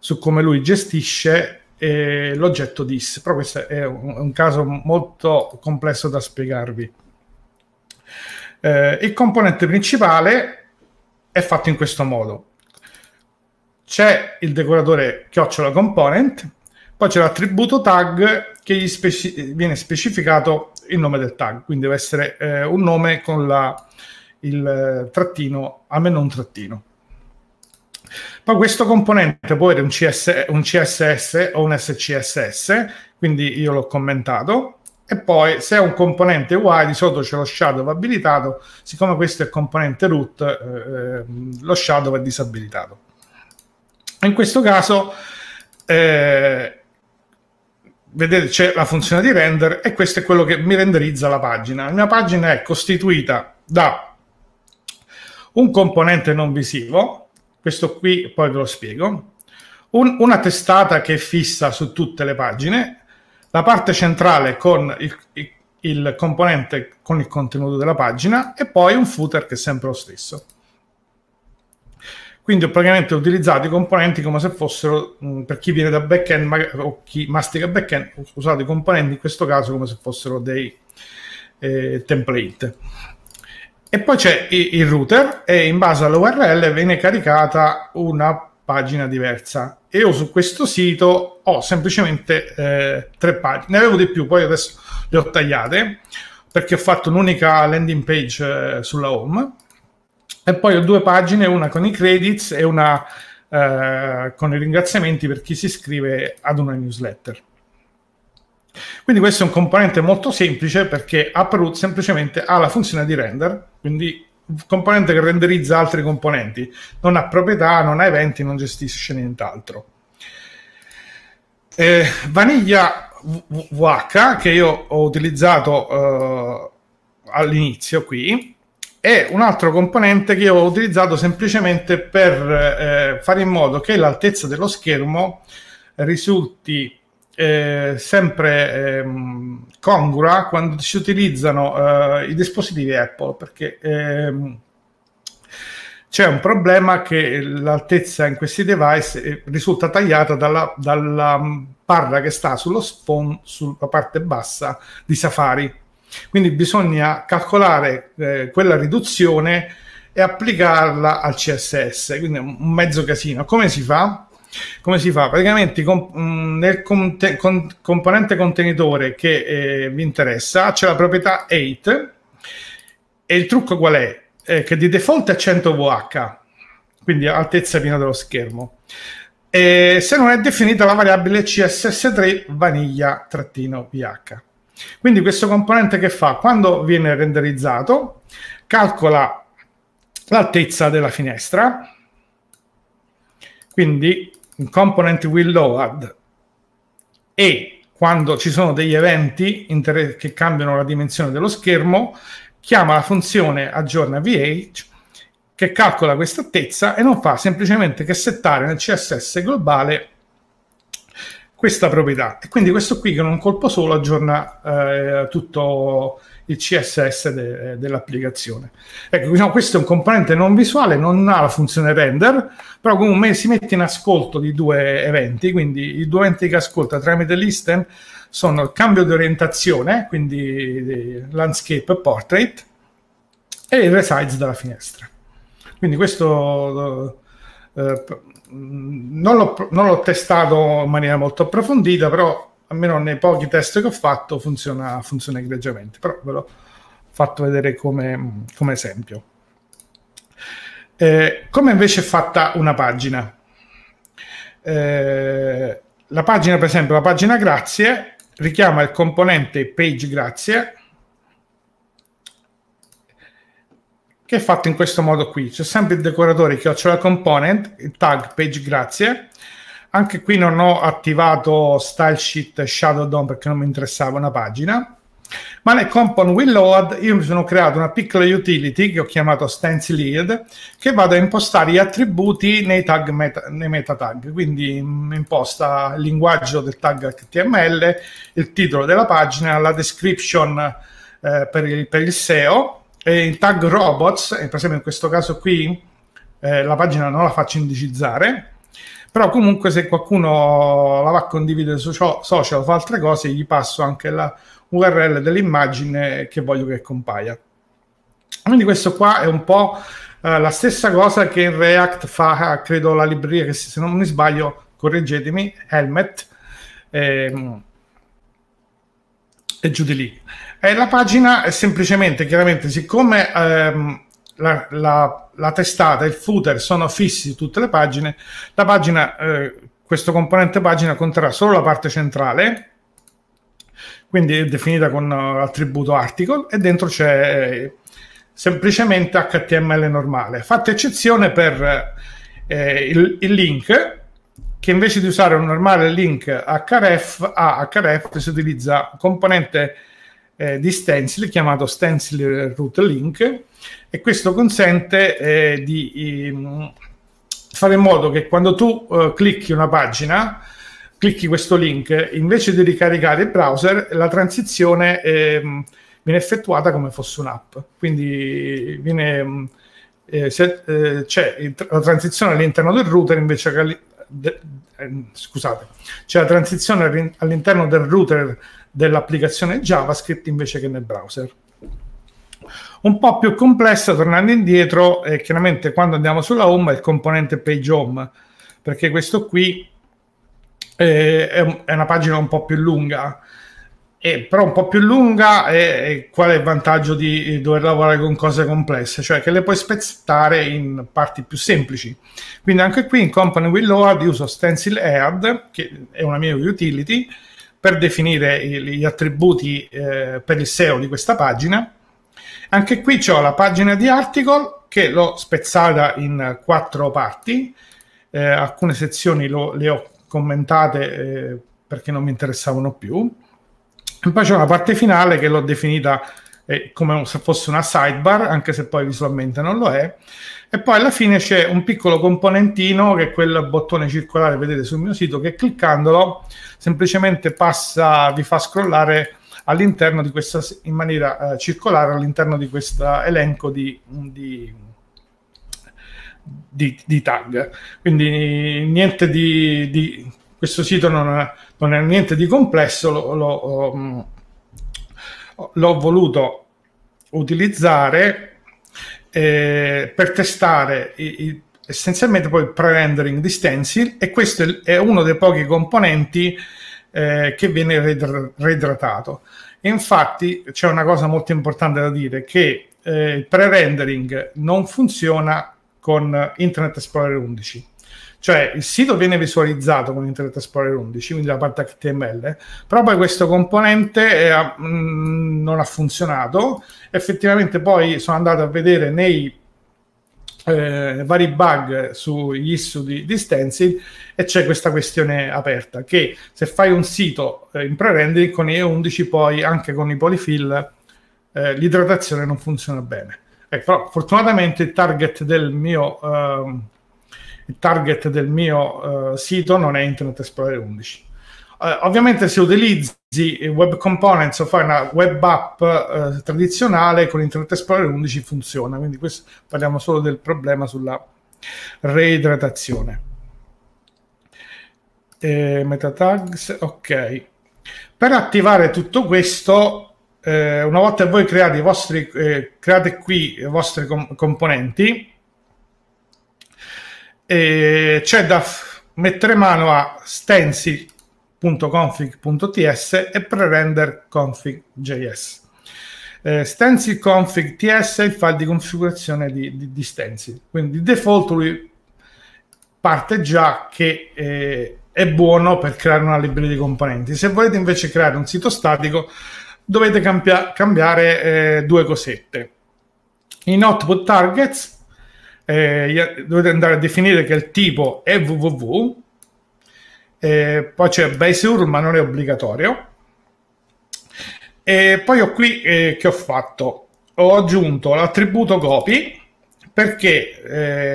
su come lui gestisce eh, l'oggetto DIS, però questo è un, un caso molto complesso da spiegarvi. Eh, il componente principale è fatto in questo modo. C'è il decoratore chiocciola component, poi c'è l'attributo tag che gli speci- viene specificato il nome del tag, quindi deve essere eh, un nome con la, il eh, trattino, a meno un trattino. Poi questo componente può avere un, CS, un CSS o un SCSS, quindi io l'ho commentato, e poi se è un componente UI di sotto c'è lo shadow abilitato, siccome questo è il componente root, eh, ehm, lo shadow è disabilitato. In questo caso eh, vedete c'è la funzione di render e questo è quello che mi renderizza la pagina. La mia pagina è costituita da un componente non visivo questo qui poi ve lo spiego, Un, una testata che è fissa su tutte le pagine, la parte centrale con il, il, il componente con il contenuto della pagina e poi un footer che è sempre lo stesso. Quindi ho praticamente utilizzato i componenti come se fossero, mm, per chi viene da backend o chi mastica backend, ho usato i componenti in questo caso come se fossero dei eh, template. E poi c'è il router e in base all'URL viene caricata una pagina diversa. io su questo sito ho semplicemente eh, tre pagine, ne avevo di più, poi adesso le ho tagliate perché ho fatto un'unica landing page eh, sulla home e poi ho due pagine, una con i credits e una eh, con i ringraziamenti per chi si iscrive ad una newsletter. Quindi questo è un componente molto semplice perché Uproot semplicemente ha la funzione di render, quindi componente che renderizza altri componenti, non ha proprietà, non ha eventi, non gestisce nient'altro. Eh, Vaniglia VH che io ho utilizzato eh, all'inizio qui è un altro componente che io ho utilizzato semplicemente per eh, fare in modo che l'altezza dello schermo risulti eh, sempre ehm, congrua quando si utilizzano eh, i dispositivi Apple perché ehm, c'è un problema che l'altezza in questi device eh, risulta tagliata dalla, dalla barra mm, che sta sullo spawn sulla parte bassa di Safari. Quindi bisogna calcolare eh, quella riduzione e applicarla al CSS, quindi è un mezzo casino. Come si fa? Come si fa? Praticamente com mm, nel con con componente contenitore che eh, vi interessa c'è la proprietà 8 e il trucco qual è? Eh, che di default è 100 VH, quindi altezza piena dello schermo. E se non è definita la variabile CSS3 vaniglia-ph. Quindi questo componente che fa? Quando viene renderizzato, calcola l'altezza della finestra, quindi un component will load e quando ci sono degli eventi inter- che cambiano la dimensione dello schermo, chiama la funzione aggiorna VH che calcola questa altezza e non fa semplicemente che settare nel CSS globale questa proprietà. E quindi questo qui con un colpo solo aggiorna eh, tutto il CSS de- eh, dell'applicazione. Ecco, diciamo, questo è un componente non visuale, non ha la funzione render, però comunque si mette in ascolto di due eventi, quindi i due eventi che ascolta tramite listen sono il cambio di orientazione, quindi landscape portrait, e il resize dalla finestra. Quindi questo... Eh, non l'ho, non l'ho, testato in maniera molto approfondita, però almeno nei pochi test che ho fatto, funziona, funziona egregiamente, però ve l'ho fatto vedere come, come esempio. Eh, come invece è fatta una pagina? Eh, la pagina, per esempio, la pagina grazie richiama il componente page grazie che è fatto in questo modo qui. C'è sempre il decoratore la component, il tag page grazie anche qui non ho attivato stylesheet sheet Shadow DOM perché non mi interessava una pagina. Ma nel Compound with Load io mi sono creato una piccola utility che ho chiamato Stencilead che vado a impostare gli attributi nei, tag meta, nei meta tag, quindi mi mm, imposta il linguaggio del tag HTML, il titolo della pagina, la description eh, per, il, per, il, SEO, e il tag robots, e per esempio in questo caso qui eh, la pagina non la faccio indicizzare, però comunque se qualcuno la va a condividere su social o fa altre cose gli passo anche la URL dell'immagine che voglio che compaia quindi questo qua è un po' eh, la stessa cosa che in React fa credo la libreria che se non mi sbaglio correggetemi Helmet ehm, e giù di lì e la pagina è semplicemente chiaramente siccome ehm, la, la, la testata il footer sono fissi su tutte le pagine, la pagina, eh, questo componente pagina conterrà solo la parte centrale, quindi è definita con l'attributo eh, article e dentro c'è eh, semplicemente HTML normale. Fatta eccezione per eh, il, il, link, che invece di usare un normale link href a href si utilizza componente eh, di stencil chiamato stencil route link e questo consente eh, di ehm, fare in modo che quando tu eh, clicchi una pagina clicchi questo link invece di ricaricare il browser la transizione ehm, viene effettuata come fosse un'app quindi viene eh, se, eh, c'è la transizione all'interno del router invece che de, ehm, scusate c'è la transizione all'interno del router dell'applicazione JavaScript invece che nel browser. Un po' più complessa, tornando indietro, è chiaramente quando andiamo sulla home è il componente page home, perché questo qui è, una pagina un po' più lunga. Eh, però un po' più lunga e, qual è il vantaggio di dover lavorare con cose complesse cioè che le puoi spezzare in parti più semplici quindi anche qui in company with load uso stencil add che è una mia utility per definire gli attributi eh, per il SEO di questa pagina. Anche qui ho la pagina di article che l'ho spezzata in quattro parti, eh, alcune sezioni lo, le ho commentate eh, perché non mi interessavano più, e poi c'è la parte finale che l'ho definita eh, come se fosse una sidebar, anche se poi visualmente non lo è. E poi alla fine c'è un piccolo componentino che è quel bottone circolare, vedete sul mio sito, che cliccandolo semplicemente passa, vi fa scrollare all'interno di questa, in maniera eh, circolare, all'interno di questo elenco di, di di, di, tag. Quindi niente di, di questo sito non, è, non è niente di complesso, lo, lo, um, l'ho voluto utilizzare eh, per testare i, i, essenzialmente poi il pre-rendering di stencil e questo è uno dei pochi componenti eh, che viene reidratato. redratato. infatti c'è una cosa molto importante da dire che eh, il pre-rendering non funziona con Internet Explorer 11 cioè il sito viene visualizzato con Internet Explorer 11, quindi la parte HTML, però poi questo componente è, eh, mh, mm, non ha funzionato. Effettivamente poi sono andato a vedere nei eh, vari bug sugli issue di, di Stencil e c'è questa questione aperta che se fai un sito eh, in pre-rendering con E11 poi anche con i polyfill eh, l'idratazione non funziona bene. Ecco, però fortunatamente il target del mio ehm, il target del mio eh, sito non è Internet Explorer 11. Eh, ovviamente se utilizzi Web Components o fai una web app eh, tradizionale con Internet Explorer 11 funziona, quindi questo, parliamo solo del problema sulla reidratazione. Eh, meta tags, ok. Per attivare tutto questo eh, una volta che voi create, vostri, eh, create qui i vostri com- componenti, e c'è da f- mettere mano a stencil.config.ts e pre-render config.js. Eh, stencil config ts è il file di configurazione di, di, di stencil quindi di default lui parte già che eh, è buono per creare una libreria di componenti se volete invece creare un sito statico dovete campia- cambiare eh, due cosette in output targets eh, dovete andare a definire che il tipo è www, eh, poi c'è base ma non è obbligatorio. E poi ho qui eh, che ho fatto, ho aggiunto l'attributo copy perché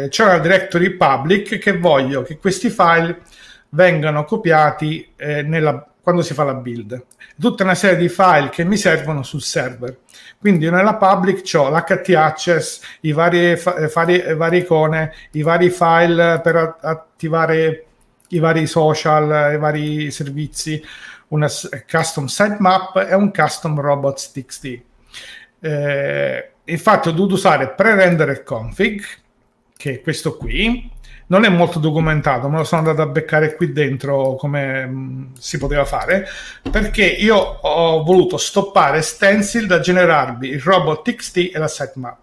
eh, c'è una directory public che voglio che questi file vengano copiati eh, nella quando si fa la build. Tutta una serie di file che mi servono sul server. Quindi nella public ho l'HT access, i vari, eh, eh, vari, vari icone, i vari file per attivare i vari social, i vari servizi, una eh, custom sitemap e un custom robots.txt. Eh, infatti ho dovuto usare pre-render config, che è questo qui, non è molto documentato, me lo sono andato a beccare qui dentro come mh, mm, si poteva fare, perché io ho voluto stoppare Stencil da generarvi il robot XT e la sitemap.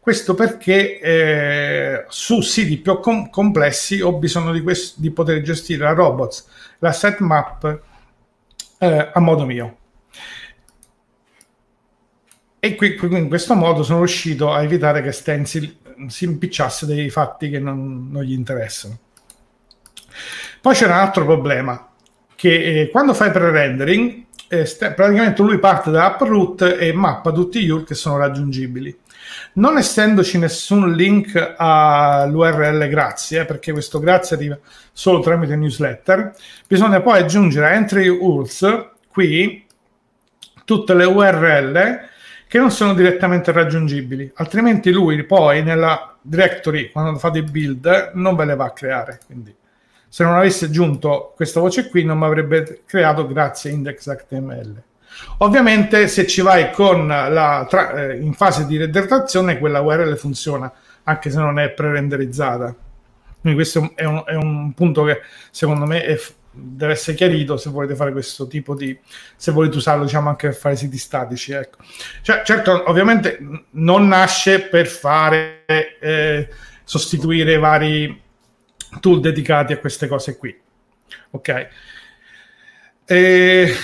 Questo perché eh, su siti più com- complessi ho bisogno di, quest- di, poter gestire la robots, la sitemap eh, a modo mio. E qui, qui, in questo modo sono riuscito a evitare che Stencil si impicciasse dei fatti che non, non gli interessano. Poi c'è un altro problema, che eh, quando fai pre-rendering, eh, st- praticamente lui parte da root e mappa tutti gli URL che sono raggiungibili. Non essendoci nessun link all'URL grazie, eh, perché questo grazie arriva solo tramite newsletter, bisogna poi aggiungere a entry URLs qui tutte le URL che non sono direttamente raggiungibili, altrimenti lui poi nella directory, quando fa dei build, non ve le va a creare. Quindi se non avesse aggiunto questa voce qui, non mi avrebbe creato grazie index.html. Ovviamente se ci vai con la tra, eh, in fase di redattazione, quella URL funziona, anche se non è pre-renderizzata. Quindi questo è un, è un punto che secondo me è, deve essere chiarito se volete fare questo tipo di se volete usarlo diciamo anche per fare siti statici ecco cioè, certo ovviamente non nasce per fare eh, sostituire vari tool dedicati a queste cose qui ok e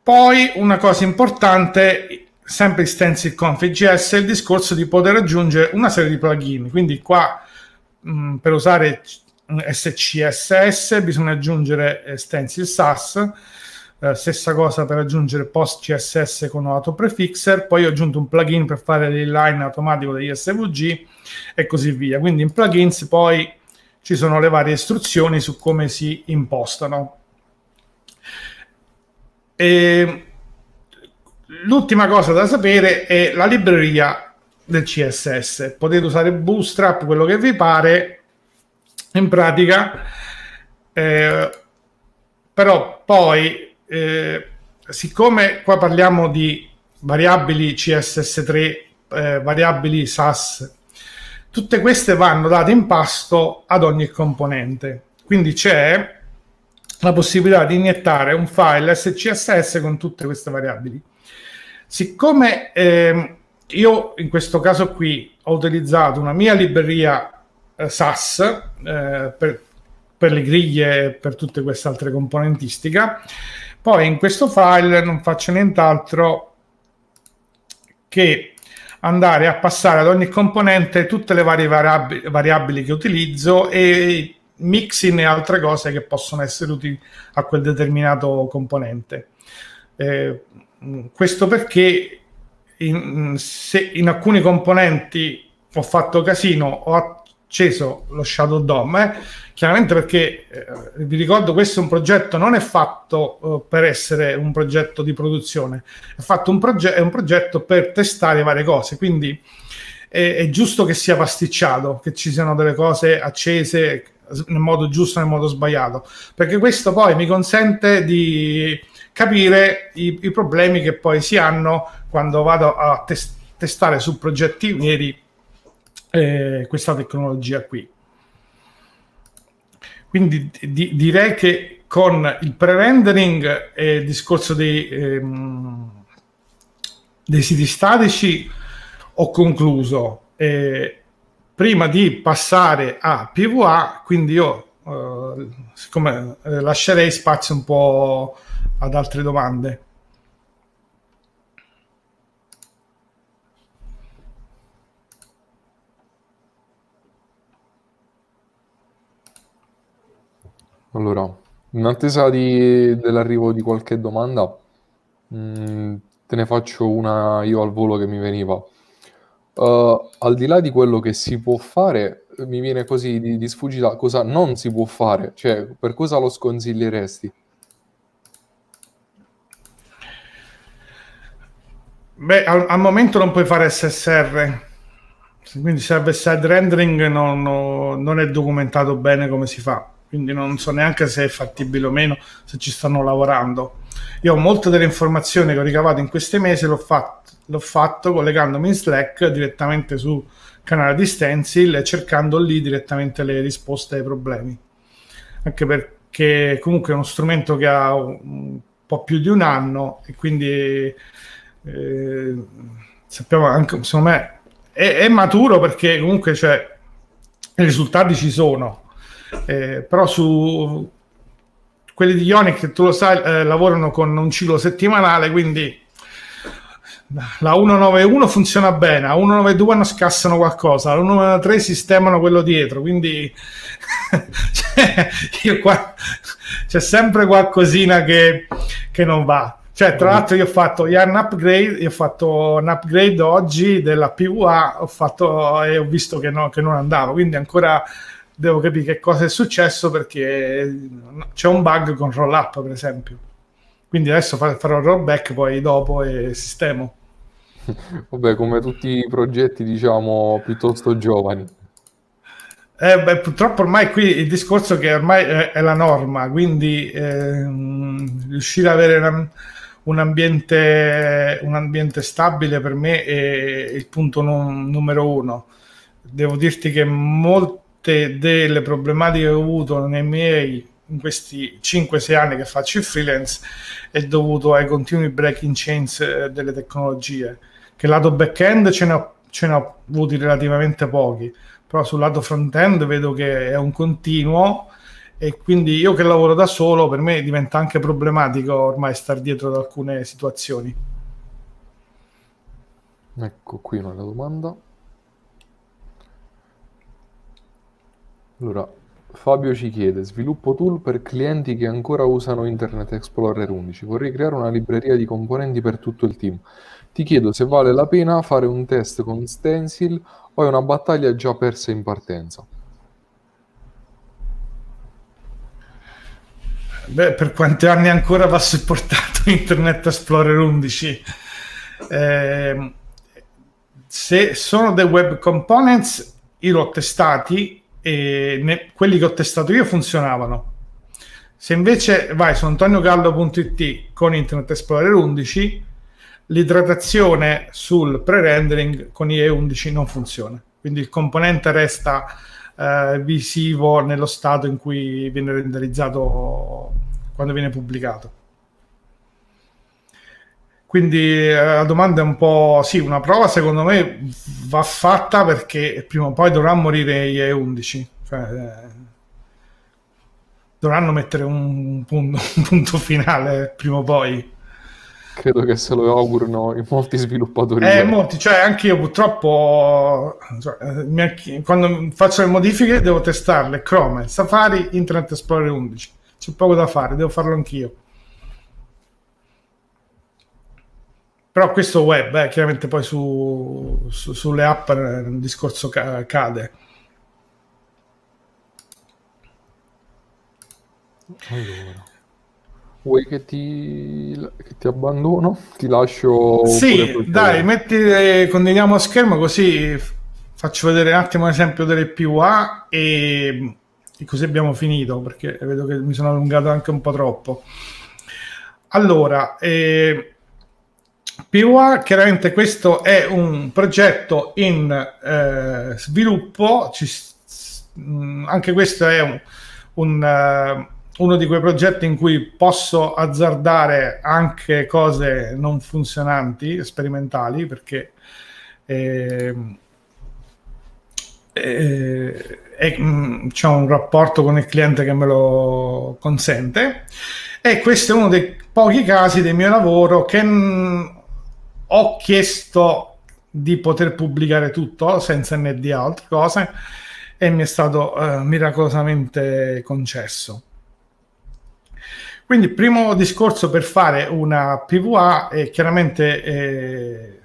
poi una cosa importante sempre in stencil config.js è il discorso di poter aggiungere una serie di plugin quindi qua mh, mm, per usare SCSS, bisogna aggiungere eh, stencil SAS, eh, stessa cosa per aggiungere post CSS con auto prefixer, poi ho aggiunto un plugin per fare l'inline automatico degli SVG e così via. Quindi in plugins poi ci sono le varie istruzioni su come si impostano. E l'ultima cosa da sapere è la libreria del CSS. Potete usare Bootstrap, quello che vi pare, in pratica, eh, però poi, eh, siccome qua parliamo di variabili CSS3, eh, variabili SAS, tutte queste vanno date in pasto ad ogni componente. Quindi c'è la possibilità di iniettare un file SCSS con tutte queste variabili. Siccome eh, io in questo caso qui ho utilizzato una mia libreria eh, SAS eh, per, per, le griglie e per tutte queste altre componentistiche. Poi in questo file non faccio nient'altro che andare a passare ad ogni componente tutte le varie variab- variabili che utilizzo e mixing e altre cose che possono essere utili a quel determinato componente. Eh, questo perché in, se in alcuni componenti ho fatto casino, ho acceso lo Shadow DOM. eh? chiaramente perché eh, vi ricordo questo è un progetto non è fatto eh, per essere un progetto di produzione, è fatto un, proge- è un progetto per testare varie cose, quindi è, è, giusto che sia pasticciato, che ci siano delle cose accese nel modo giusto, nel modo sbagliato, perché questo poi mi consente di capire i, i problemi che poi si hanno quando vado a tes- testare su progetti veri eh, questa tecnologia qui. Quindi di, direi che con il pre-rendering e il discorso dei, ehm, dei siti statici ho concluso. Eh, prima di passare a PVA, quindi io eh, siccome eh, lascerei spazio un po' ad altre domande. Allora, in attesa di- dell'arrivo di qualche domanda, mh, mm, te ne faccio una io al volo che mi veniva. Eh, al di là di quello che si può fare, mi viene così di, di sfuggita cosa non si può fare, cioè per cosa lo sconsiglieresti? Beh, al, al momento non puoi fare SSR, quindi server side rendering non, non è documentato bene come si fa quindi non so neanche se è fattibile o meno, se ci stanno lavorando. Io ho molte delle informazioni che ho ricavato in questi mesi l'ho fatto, l'ho fatto collegandomi in Slack direttamente su canale di Stencil e cercando lì direttamente le risposte ai problemi. Anche perché comunque è uno strumento che ha un po' più di un anno e quindi eh, sappiamo anche, secondo me, è, è maturo perché comunque cioè, i risultati ci sono, eh, però su quelli di Ionic, tu lo sai, eh, lavorano con un ciclo settimanale, quindi la 191 funziona bene, la 192 non scassano qualcosa, la 193 sistemano quello dietro, quindi cioè, io qua c'è sempre qualcosina che, che non va. Cioè, tra l'altro, io ho fatto io un upgrade, io ho fatto un upgrade oggi della PUA ho fatto, e ho visto che, no, che non andava, quindi ancora devo capire che cosa è successo perché c'è un bug con roll up, per esempio. Quindi adesso farò il rollback poi dopo e sistemo. Vabbè, come tutti i progetti, diciamo, piuttosto giovani. Eh, beh, purtroppo ormai qui il discorso che ormai è, la norma, quindi ehm, riuscire ad avere una, un, ambiente, un, ambiente, stabile per me è il punto non, numero uno. Devo dirti che molti molte delle problematiche che ho avuto nei miei in questi 5-6 anni che faccio il freelance è dovuto ai continui breaking chains eh, delle tecnologie che lato back-end ce ne ho, ce ne ho avuti relativamente pochi però sul lato front-end vedo che è un continuo e quindi io che lavoro da solo per me diventa anche problematico ormai star dietro ad alcune situazioni ecco qui una domanda Allora, Fabio ci chiede, sviluppo tool per clienti che ancora usano Internet Explorer 11. Vorrei creare una libreria di componenti per tutto il team. Ti chiedo se vale la pena fare un test con Stencil o è una battaglia già persa in partenza. Beh, per quanti anni ancora va supportato Internet Explorer 11? Eh, se sono dei web components, io l'ho testati e ne, quelli che ho testato io funzionavano. Se invece vai su antoniogallo.it con Internet Explorer 11, l'idratazione sul pre-rendering con IE11 non funziona. Quindi il componente resta eh, visivo nello stato in cui viene renderizzato quando viene pubblicato. Quindi eh, la domanda è un po'... Sì, una prova secondo me va fatta perché prima o poi dovrà morire gli e 11. Cioè, eh, dovranno mettere un punto, un punto finale prima o poi credo che se lo augurino in molti sviluppatori. Eh, molti, cioè anche io purtroppo cioè, quando faccio le modifiche devo testarle Chrome, Safari, Internet Explorer 11. C'è poco da fare, devo farlo anch'io. Però questo web, eh, chiaramente poi su, su, sulle app eh, il discorso ca- cade. Allora. Vuoi che ti, che ti, abbandono? Ti lascio... Sì, dai, metti, eh, condividiamo schermo così faccio vedere un attimo l'esempio delle PUA e, e, così abbiamo finito perché vedo che mi sono allungato anche un po' troppo. Allora, eh, PUA, chiaramente questo è un progetto in eh, sviluppo, ci, mm, anche questo è un, un, uh, uno di quei progetti in cui posso azzardare anche cose non funzionanti, sperimentali, perché ehm, eh, eh, c'è un rapporto con il cliente che me lo consente e questo è uno dei pochi casi del mio lavoro che mm, ho chiesto di poter pubblicare tutto senza ND altre cose e mi è stato eh, miracolosamente concesso. Quindi primo discorso per fare una PVA è chiaramente eh,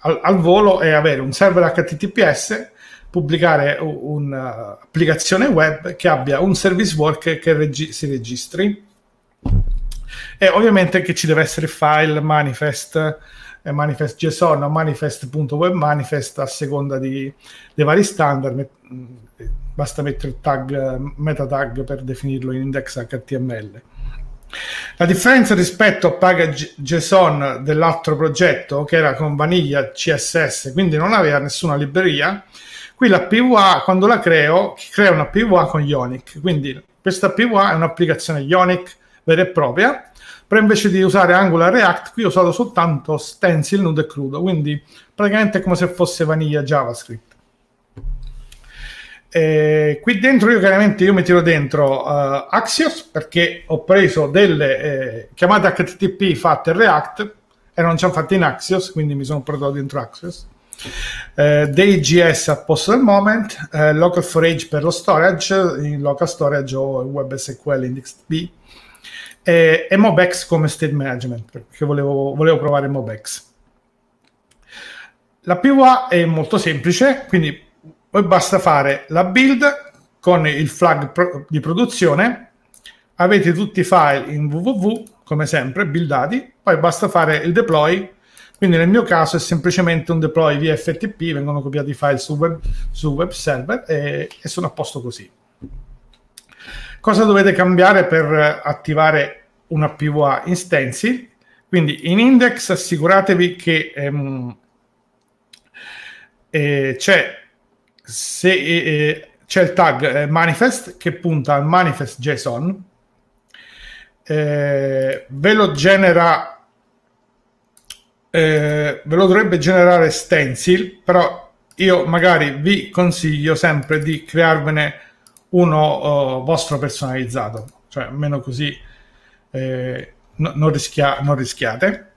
al, al, volo è avere un server HTTPS, pubblicare un'applicazione web che abbia un service worker che regi si registri e ovviamente che ci deve essere file manifest, eh, manifest JSON o manifest.webmanifest a seconda di, dei vari standard. basta mettere il tag, meta tag per definirlo in index HTML. La differenza rispetto a Package.json dell'altro progetto, che era con Vanilla CSS, quindi non aveva nessuna libreria, qui la PWA, quando la creo, crea una PWA con Ionic, quindi questa PWA è un'applicazione Ionic vera e propria, però invece di usare Angular React qui ho usato soltanto stencil nudo e crudo, quindi praticamente è come se fosse vaniglia JavaScript. Eh, qui dentro io chiaramente io mi tiro dentro uh, Axios perché ho preso delle eh, chiamate HTTP fatte in React e non ci hanno fatte in Axios, quindi mi sono portato dentro Axios. Eh, dei GS a posto del moment, eh, local forage per lo storage, in local storage o web SQL index B e, e Mobex come state management, perché volevo, volevo provare Mobex. La PWA è molto semplice, quindi poi basta fare la build con il flag pro- di produzione, avete tutti i file in www, come sempre, buildati, poi basta fare il deploy, quindi nel mio caso è semplicemente un deploy via FTP, vengono copiati i file su web, su web server e, e sono a posto così. Cosa dovete cambiare per attivare una PVA in stencil? Quindi in index assicuratevi che ehm, eh, c'è, se, eh, eh c'è, il tag eh, manifest che punta al manifest JSON, eh, ve lo genera eh, ve lo dovrebbe generare stencil però io magari vi consiglio sempre di crearvene uno uh, vostro personalizzato, cioè almeno così eh, no, non, rischia- non rischiate.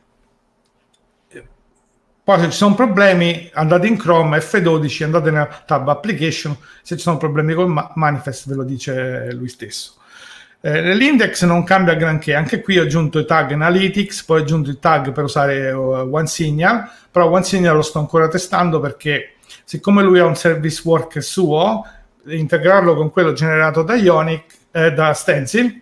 Poi se ci sono problemi andate in Chrome F12, andate nella tab application, se ci sono problemi col manifest ve lo dice lui stesso. Eh, l'index non cambia granché, anche qui ho aggiunto i tag analytics, poi ho aggiunto il tag per usare uh, eh, OneSignal, però OneSignal lo sto ancora testando perché siccome lui ha un service worker suo, integrarlo con quello generato da Ionic, eh, da Stencil,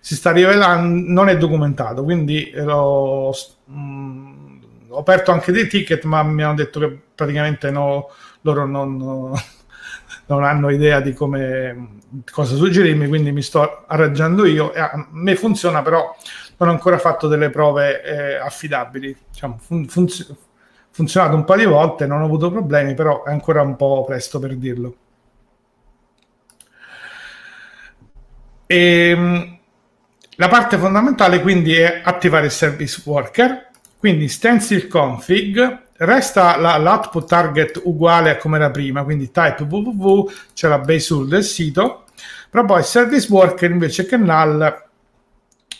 si sta rivelando, non è documentato, quindi eh, lo, mh, mm, ho aperto anche dei ticket, ma mi hanno detto che praticamente no, loro non, non hanno idea di come, cosa suggerirmi, quindi mi sto arrangiando io. a me funziona, però non ho ancora fatto delle prove eh, affidabili. Diciamo, fun- funz- funzionato un paio di volte, non ho avuto problemi, però è ancora un po' presto per dirlo. E, ehm, la parte fondamentale quindi è attivare il service worker, quindi stencil config, resta la, l'output target uguale a come era prima, quindi type www, c'è cioè la base URL del sito, però poi il service worker invece che null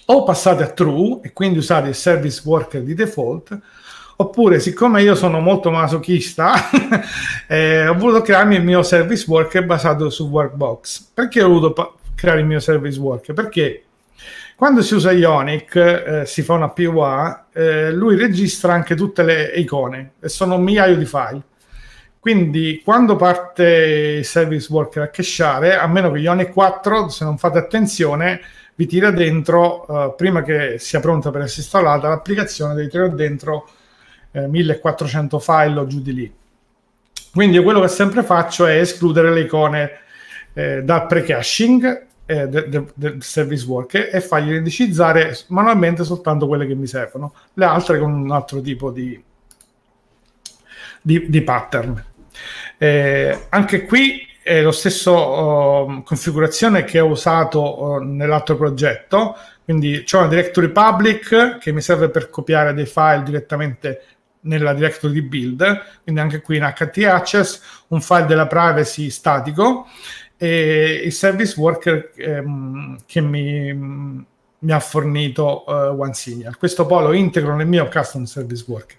o passate a true e quindi usate il service worker di default, oppure siccome io sono molto masochista eh, ho voluto crearmi il mio service worker basato su Workbox perché ho voluto creare il mio service work perché quando si usa Ionic, eh, si fa una PUA, eh, lui registra anche tutte le icone e sono un migliaio di file. Quindi quando parte il service worker a cachare, a meno che Ionic 4, se non fate attenzione, vi tira dentro, eh, prima che sia pronta per essere installata, l'applicazione vi tira dentro 1400 eh, file o giù di lì. Quindi io quello che sempre faccio è escludere le icone eh, dal pre-caching eh, del, del, del, service work e, e fargli indicizzare manualmente soltanto quelle che mi servono, le altre con un altro tipo di, di, di pattern. Eh, anche qui è la stessa uh, oh, configurazione che ho usato uh, nell'altro progetto, quindi c'è una directory public che mi serve per copiare dei file direttamente nella directory di build, quindi anche qui in HT access, un file della privacy statico e il service worker ehm, che mi, mi, ha fornito uh, OneSignal. Questo poi lo integro nel mio custom service worker.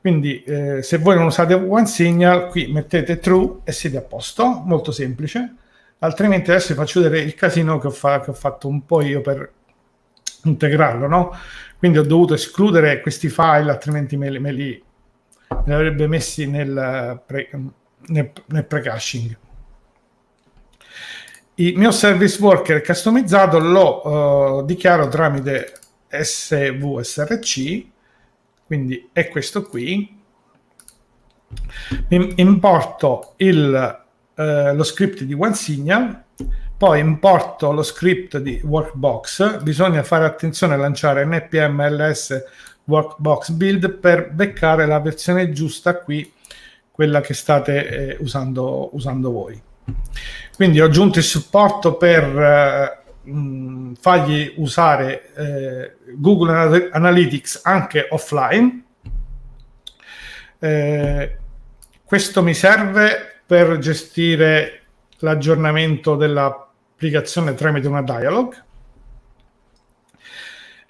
Quindi eh, se voi non usate OneSignal, qui mettete true e siete a posto, molto semplice. Altrimenti adesso vi faccio vedere il casino che ho, fa- che ho fatto un po' io per integrarlo, no? Quindi ho dovuto escludere questi file, altrimenti me li, me li, me li avrebbe messi nel, pre- nel, nel pre-caching il mio service worker customizzato lo uh, dichiaro tramite svsrc quindi è questo qui Mi importo il, uh, lo script di OneSignal poi importo lo script di Workbox bisogna fare attenzione a lanciare npm ls Workbox build per beccare la versione giusta qui quella che state eh, usando, usando voi quindi ho aggiunto il supporto per eh, mh, fargli usare eh, Google Analytics anche offline. Eh, questo mi serve per gestire l'aggiornamento dell'applicazione tramite una dialog.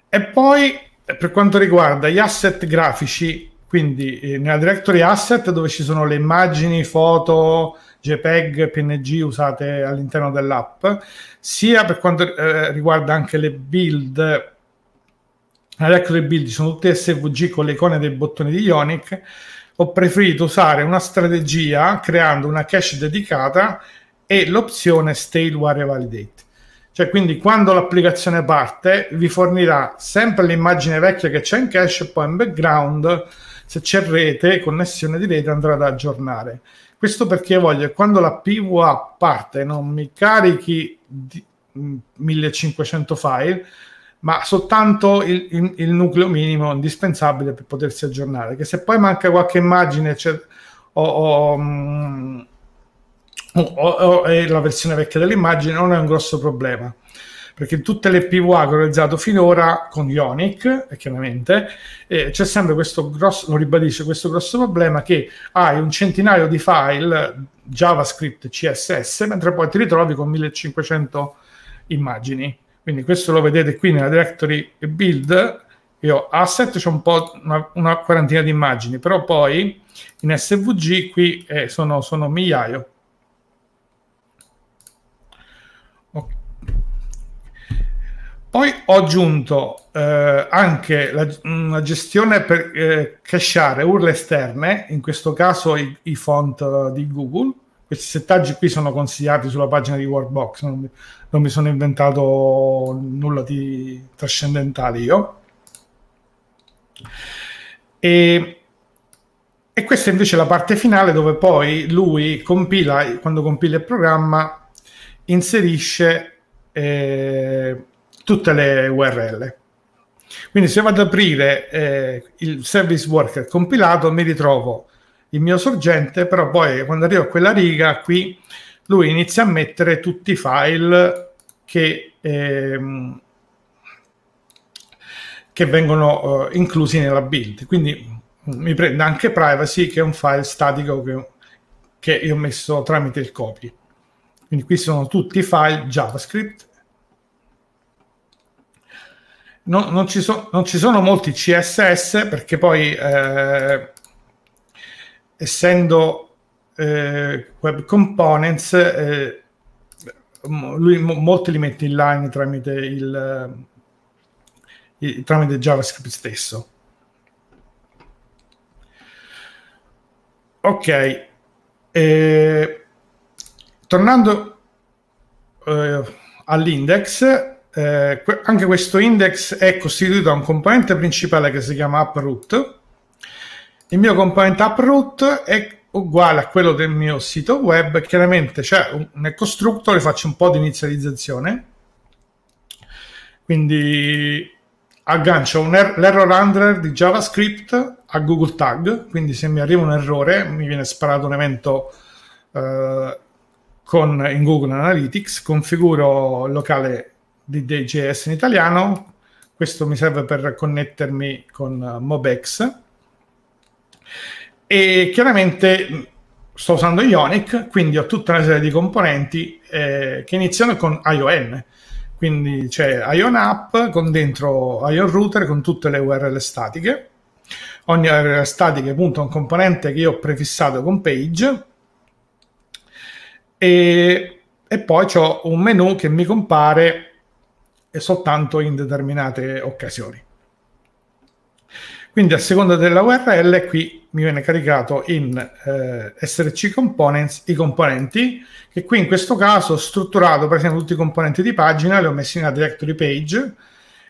E poi per quanto riguarda gli asset grafici, quindi eh, nella directory asset dove ci sono le immagini, foto, JPEG, PNG usate all'interno dell'app, sia per quanto eh, riguarda anche le build. Ecco le build sono tutte SVG con le icone dei bottoni di Ionic. Ho preferito usare una strategia creando una cache dedicata e l'opzione State Wire Validate. Cioè, quindi quando l'applicazione parte, vi fornirà sempre l'immagine vecchia che c'è in cache, e poi in background, se c'è rete, connessione di rete, andrà ad aggiornare. Questo perché voglio che quando la PWA parte non mi carichi 1500 mm, file, ma soltanto il, il, il, nucleo minimo indispensabile per potersi aggiornare. Che se poi manca qualche immagine cioè, o, o, mm, o, o è la versione vecchia dell'immagine, non è un grosso problema perché tutte le PWA che ho realizzato finora con Ionic, chiaramente, eh, c'è sempre questo grosso, lo ribadisce, questo grosso problema che hai un centinaio di file JavaScript CSS, mentre poi ti ritrovi con 1500 immagini. Quindi questo lo vedete qui nella directory build, io ho asset, c'è un po' una, una, quarantina di immagini, però poi in SVG qui eh, sono, sono migliaio. Poi ho aggiunto eh, anche la, una gestione per eh, cachare URL esterne, in questo caso i, i font di Google. Questi settaggi qui sono consigliati sulla pagina di Workbox, non mi, non mi sono inventato nulla di trascendentale io. E, e questa invece è la parte finale dove poi lui compila, quando compila il programma, inserisce... Eh, tutte le URL. Quindi se vado ad aprire eh, il service worker compilato mi ritrovo il mio sorgente, però poi quando arrivo a quella riga qui lui inizia a mettere tutti i file che, ehm, che vengono eh, inclusi nella build. Quindi mi prende anche privacy che è un file statico che, che io ho messo tramite il copy. Quindi qui sono tutti i file JavaScript no, non, ci so, non, ci sono molti CSS perché poi eh, essendo eh, web components eh, lui molti li mette in line tramite il, eh, il tramite JavaScript stesso ok eh, tornando eh, all'index eh, anche questo index è costituito da un componente principale che si chiama uproot. Il mio componente uproot è uguale a quello del mio sito web. Chiaramente c'è cioè, nel costructor faccio un po' di inizializzazione. Quindi aggancio er l'error handler di JavaScript a Google Tag, quindi se mi arriva un errore mi viene sparato un evento eh, con, in Google Analytics, configuro locale di DJS in italiano. Questo mi serve per connettermi con eh, Mobex. E chiaramente mm, sto usando Ionic, quindi ho tutta una serie di componenti eh, che iniziano con ION. Quindi c'è ION app con dentro ION router con tutte le URL statiche. Ogni URL statica punta un componente che io ho prefissato con page. E, e poi ho un menu che mi compare e soltanto in determinate occasioni. Quindi a seconda della URL qui mi viene caricato in eh, SRC components i componenti che qui in questo caso ho strutturato per esempio tutti i componenti di pagina, li ho messi nella directory page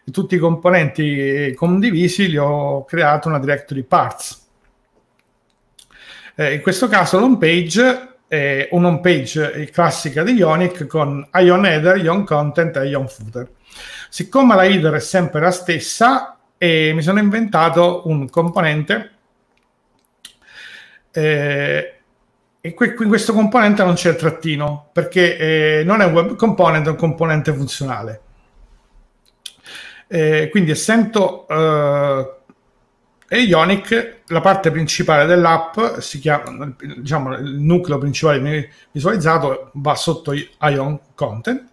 e tutti i componenti condivisi li ho creato una directory parts. Eh, in questo caso l'home page è un'home page eh, classica di Ionic con Ion header, Ion content e Ion footer Siccome la header è sempre la stessa, eh, mi sono inventato un componente eh, e qui in questo componente non c'è il trattino perché eh, non è un web component, è un componente funzionale. Eh, quindi essendo eh, Ionic, la parte principale dell'app, si chiama, diciamo, il nucleo principale visualizzato va sotto Ion Content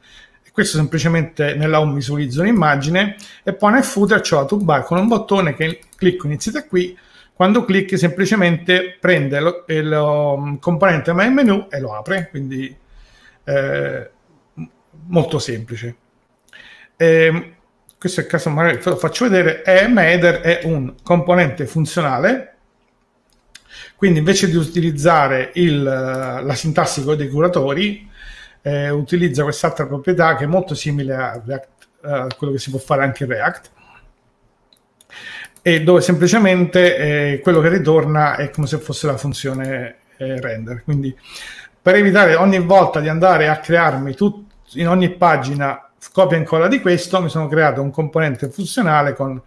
questo semplicemente nella home visualizzo un'immagine e poi nel footer ho la toolbar con un bottone che clicco inizia qui. Quando clicchi semplicemente prende lo, il um, componente main menu e lo apre, quindi eh, molto semplice. E, ehm, questo è il caso, magari lo faccio vedere, Header, è un componente funzionale quindi invece di utilizzare il, la sintassi dei curatori, eh, utilizza quest'altra proprietà che è molto simile a, React, a quello che si può fare anche in React e dove semplicemente eh, quello che ritorna è come se fosse la funzione eh, render. Quindi per evitare ogni volta di andare a crearmi tut- in ogni pagina copia e incolla di questo, mi sono creato un componente funzionale con,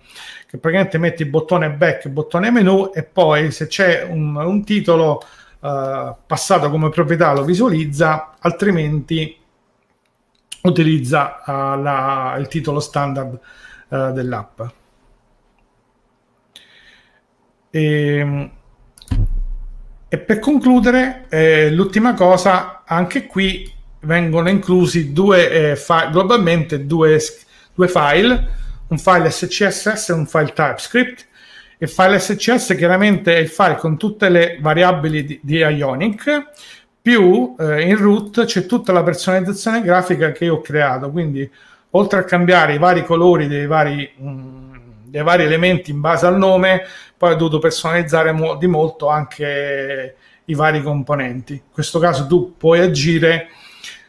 che praticamente metti bottone back, bottone menu e poi se c'è un, un titolo eh, passato come proprietà lo visualizza, altrimenti utilizza eh, la, il titolo standard eh, dell'app. E, ehm, e, per concludere, eh, l'ultima cosa, anche qui vengono inclusi due, eh, globalmente due, due file, un file SCSS e un file TypeScript il file SCS chiaramente è il file con tutte le variabili di, di Ionic, più eh, in root c'è tutta la personalizzazione grafica che io ho creato, quindi oltre a cambiare i vari colori dei vari, mh, mm, dei vari elementi in base al nome, poi ho dovuto personalizzare mo- di molto anche i vari componenti. In questo caso tu puoi agire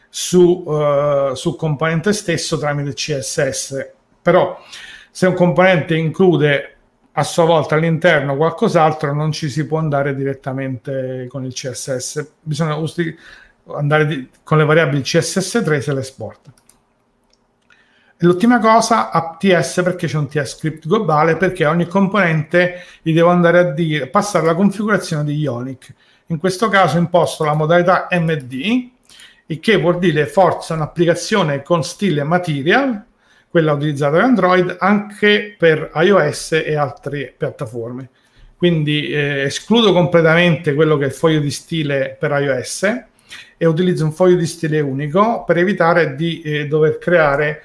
su, uh, sul componente stesso tramite CSS, però se un componente include a sua volta all'interno qualcos'altro, non ci si può andare direttamente con il CSS. Bisogna usti- andare di- con le variabili CSS3 se le esporta. E l'ultima cosa, AppTS, perché c'è un TS script globale, perché ogni componente gli devo andare a dire, passare la configurazione di Ionic. In questo caso imposto la modalità MD, il che vuol dire forza un'applicazione con stile material, quella utilizzata da Android anche per iOS e altre piattaforme. Quindi eh, escludo completamente quello che è il foglio di stile per iOS e utilizzo un foglio di stile unico per evitare di eh, dover creare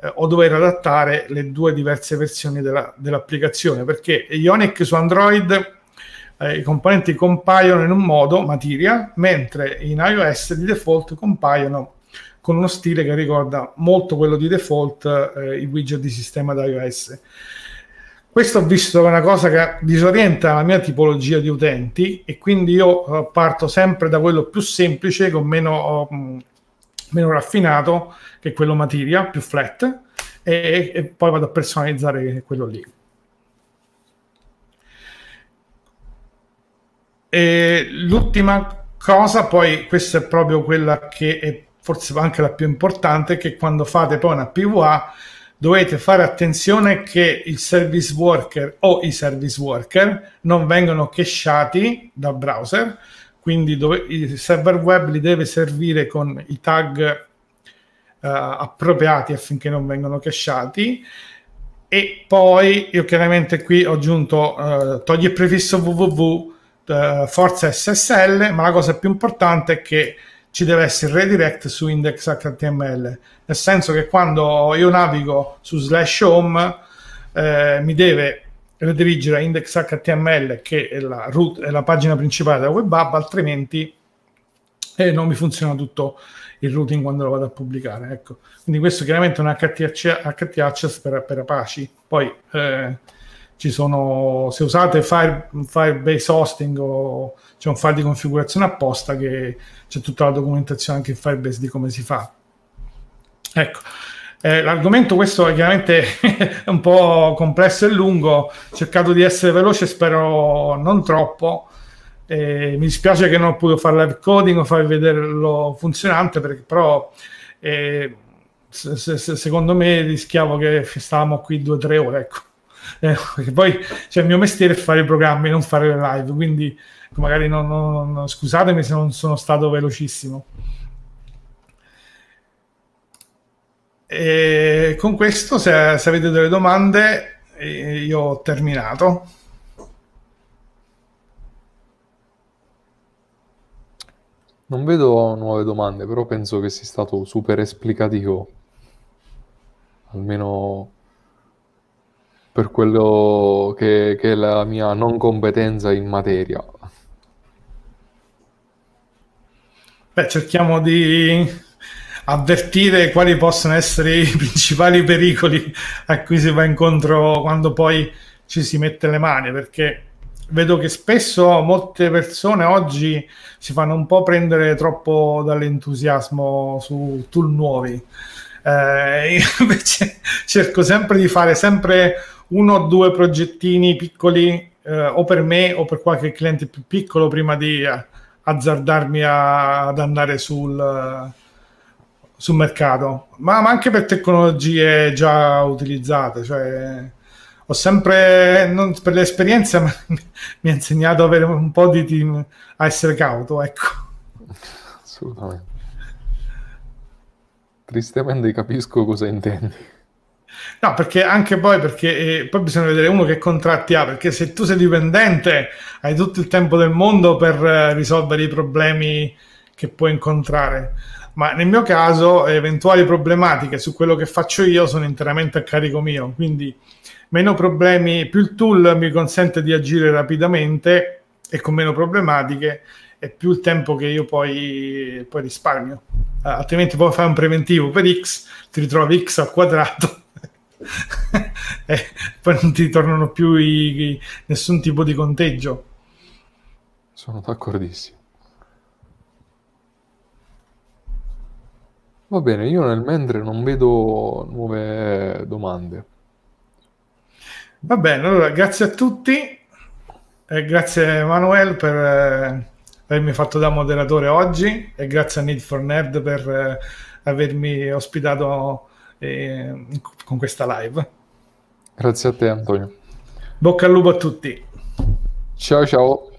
eh, o dover adattare le due diverse versioni della, dell'applicazione perché Ionic su Android eh, i componenti compaiono in un modo, materia, mentre in iOS di default compaiono con uno stile che ricorda molto quello di default, eh, il widget di sistema da iOS. Questo ho visto che è una cosa che disorienta la mia tipologia di utenti e quindi io eh, parto sempre da quello più semplice, con meno, mm, meno raffinato, che è quello materia, più flat, e, e poi vado a personalizzare quello lì. E l'ultima cosa, poi questa è proprio quella che è forse anche la più importante, che quando fate poi una PVA dovete fare attenzione che il service worker o i service worker non vengano cachati dal browser, quindi dove, il server web li deve servire con i tag eh, appropriati affinché non vengano cachati. E poi io chiaramente qui ho aggiunto eh, togli il prefisso www, eh, forza SSL, ma la cosa più importante è che ci deve essere il redirect su index.html, nel senso che quando io navigo su slash home eh, mi deve redirigere a index.html che è la, root, è la pagina principale della web app, altrimenti eh, non mi funziona tutto il routing quando lo vado a pubblicare. Ecco. Quindi questo chiaramente è un HT, access per, per Apache. Poi eh, ci sono, se usate Firebase Hosting o c'è un file di configurazione apposta che c'è tutta la documentazione anche in Firebase di come si fa. Ecco. Eh, l'argomento questo è chiaramente un po' complesso e lungo, ho cercato di essere veloce, spero non troppo. Eh, mi dispiace che non ho potuto fare live coding o farvi vederlo funzionante, perché però eh, se, se, secondo me rischiavo che stavamo qui due o tre ore, ecco. perché poi cioè, il mio mestiere è fare i programmi, non fare le live, quindi Ecco, magari non, non, non, scusatemi se non sono stato velocissimo. E con questo, se, se avete delle domande, eh, io ho terminato. Non vedo nuove domande, però penso che sia stato super esplicativo, almeno per quello che, che è la mia non competenza in materia. Beh, cerchiamo di avvertire quali possono essere i principali pericoli a cui si va incontro quando poi ci si mette le mani, perché vedo che spesso molte persone oggi si fanno un po' prendere troppo dall'entusiasmo su tool nuovi. Eh, invece cerco sempre di fare sempre uno o due progettini piccoli eh, o per me o per qualche cliente più piccolo prima di eh, azzardarmi a, ad andare sul, sul mercato, ma, ma, anche per tecnologie già utilizzate. Cioè, ho sempre, non, per l'esperienza, mi ha insegnato a avere un po' di team, a essere cauto, ecco. Assolutamente. Tristemente capisco cosa intendi. No, perché anche poi, perché eh, poi bisogna vedere uno che contratti ha, perché se tu sei dipendente hai tutto il tempo del mondo per eh, risolvere i problemi che puoi incontrare, ma nel mio caso eventuali problematiche su quello che faccio io sono interamente a carico mio, quindi meno problemi, più il tool mi consente di agire rapidamente e con meno problematiche e più il tempo che io poi, poi risparmio. Uh, altrimenti poi fai un preventivo per x, ti ritrovi x al quadrato eh, poi non ti ritornano più i, i, nessun tipo di conteggio. Sono d'accordissimo. Va bene, io nel mentre non vedo nuove domande. Va bene, allora grazie a tutti e eh, grazie Manuel per eh, avermi fatto da moderatore oggi e grazie a Need for Nerd per eh, avermi ospitato eh, con questa live. Grazie a te Antonio. Bocca al lupo a tutti. Ciao ciao.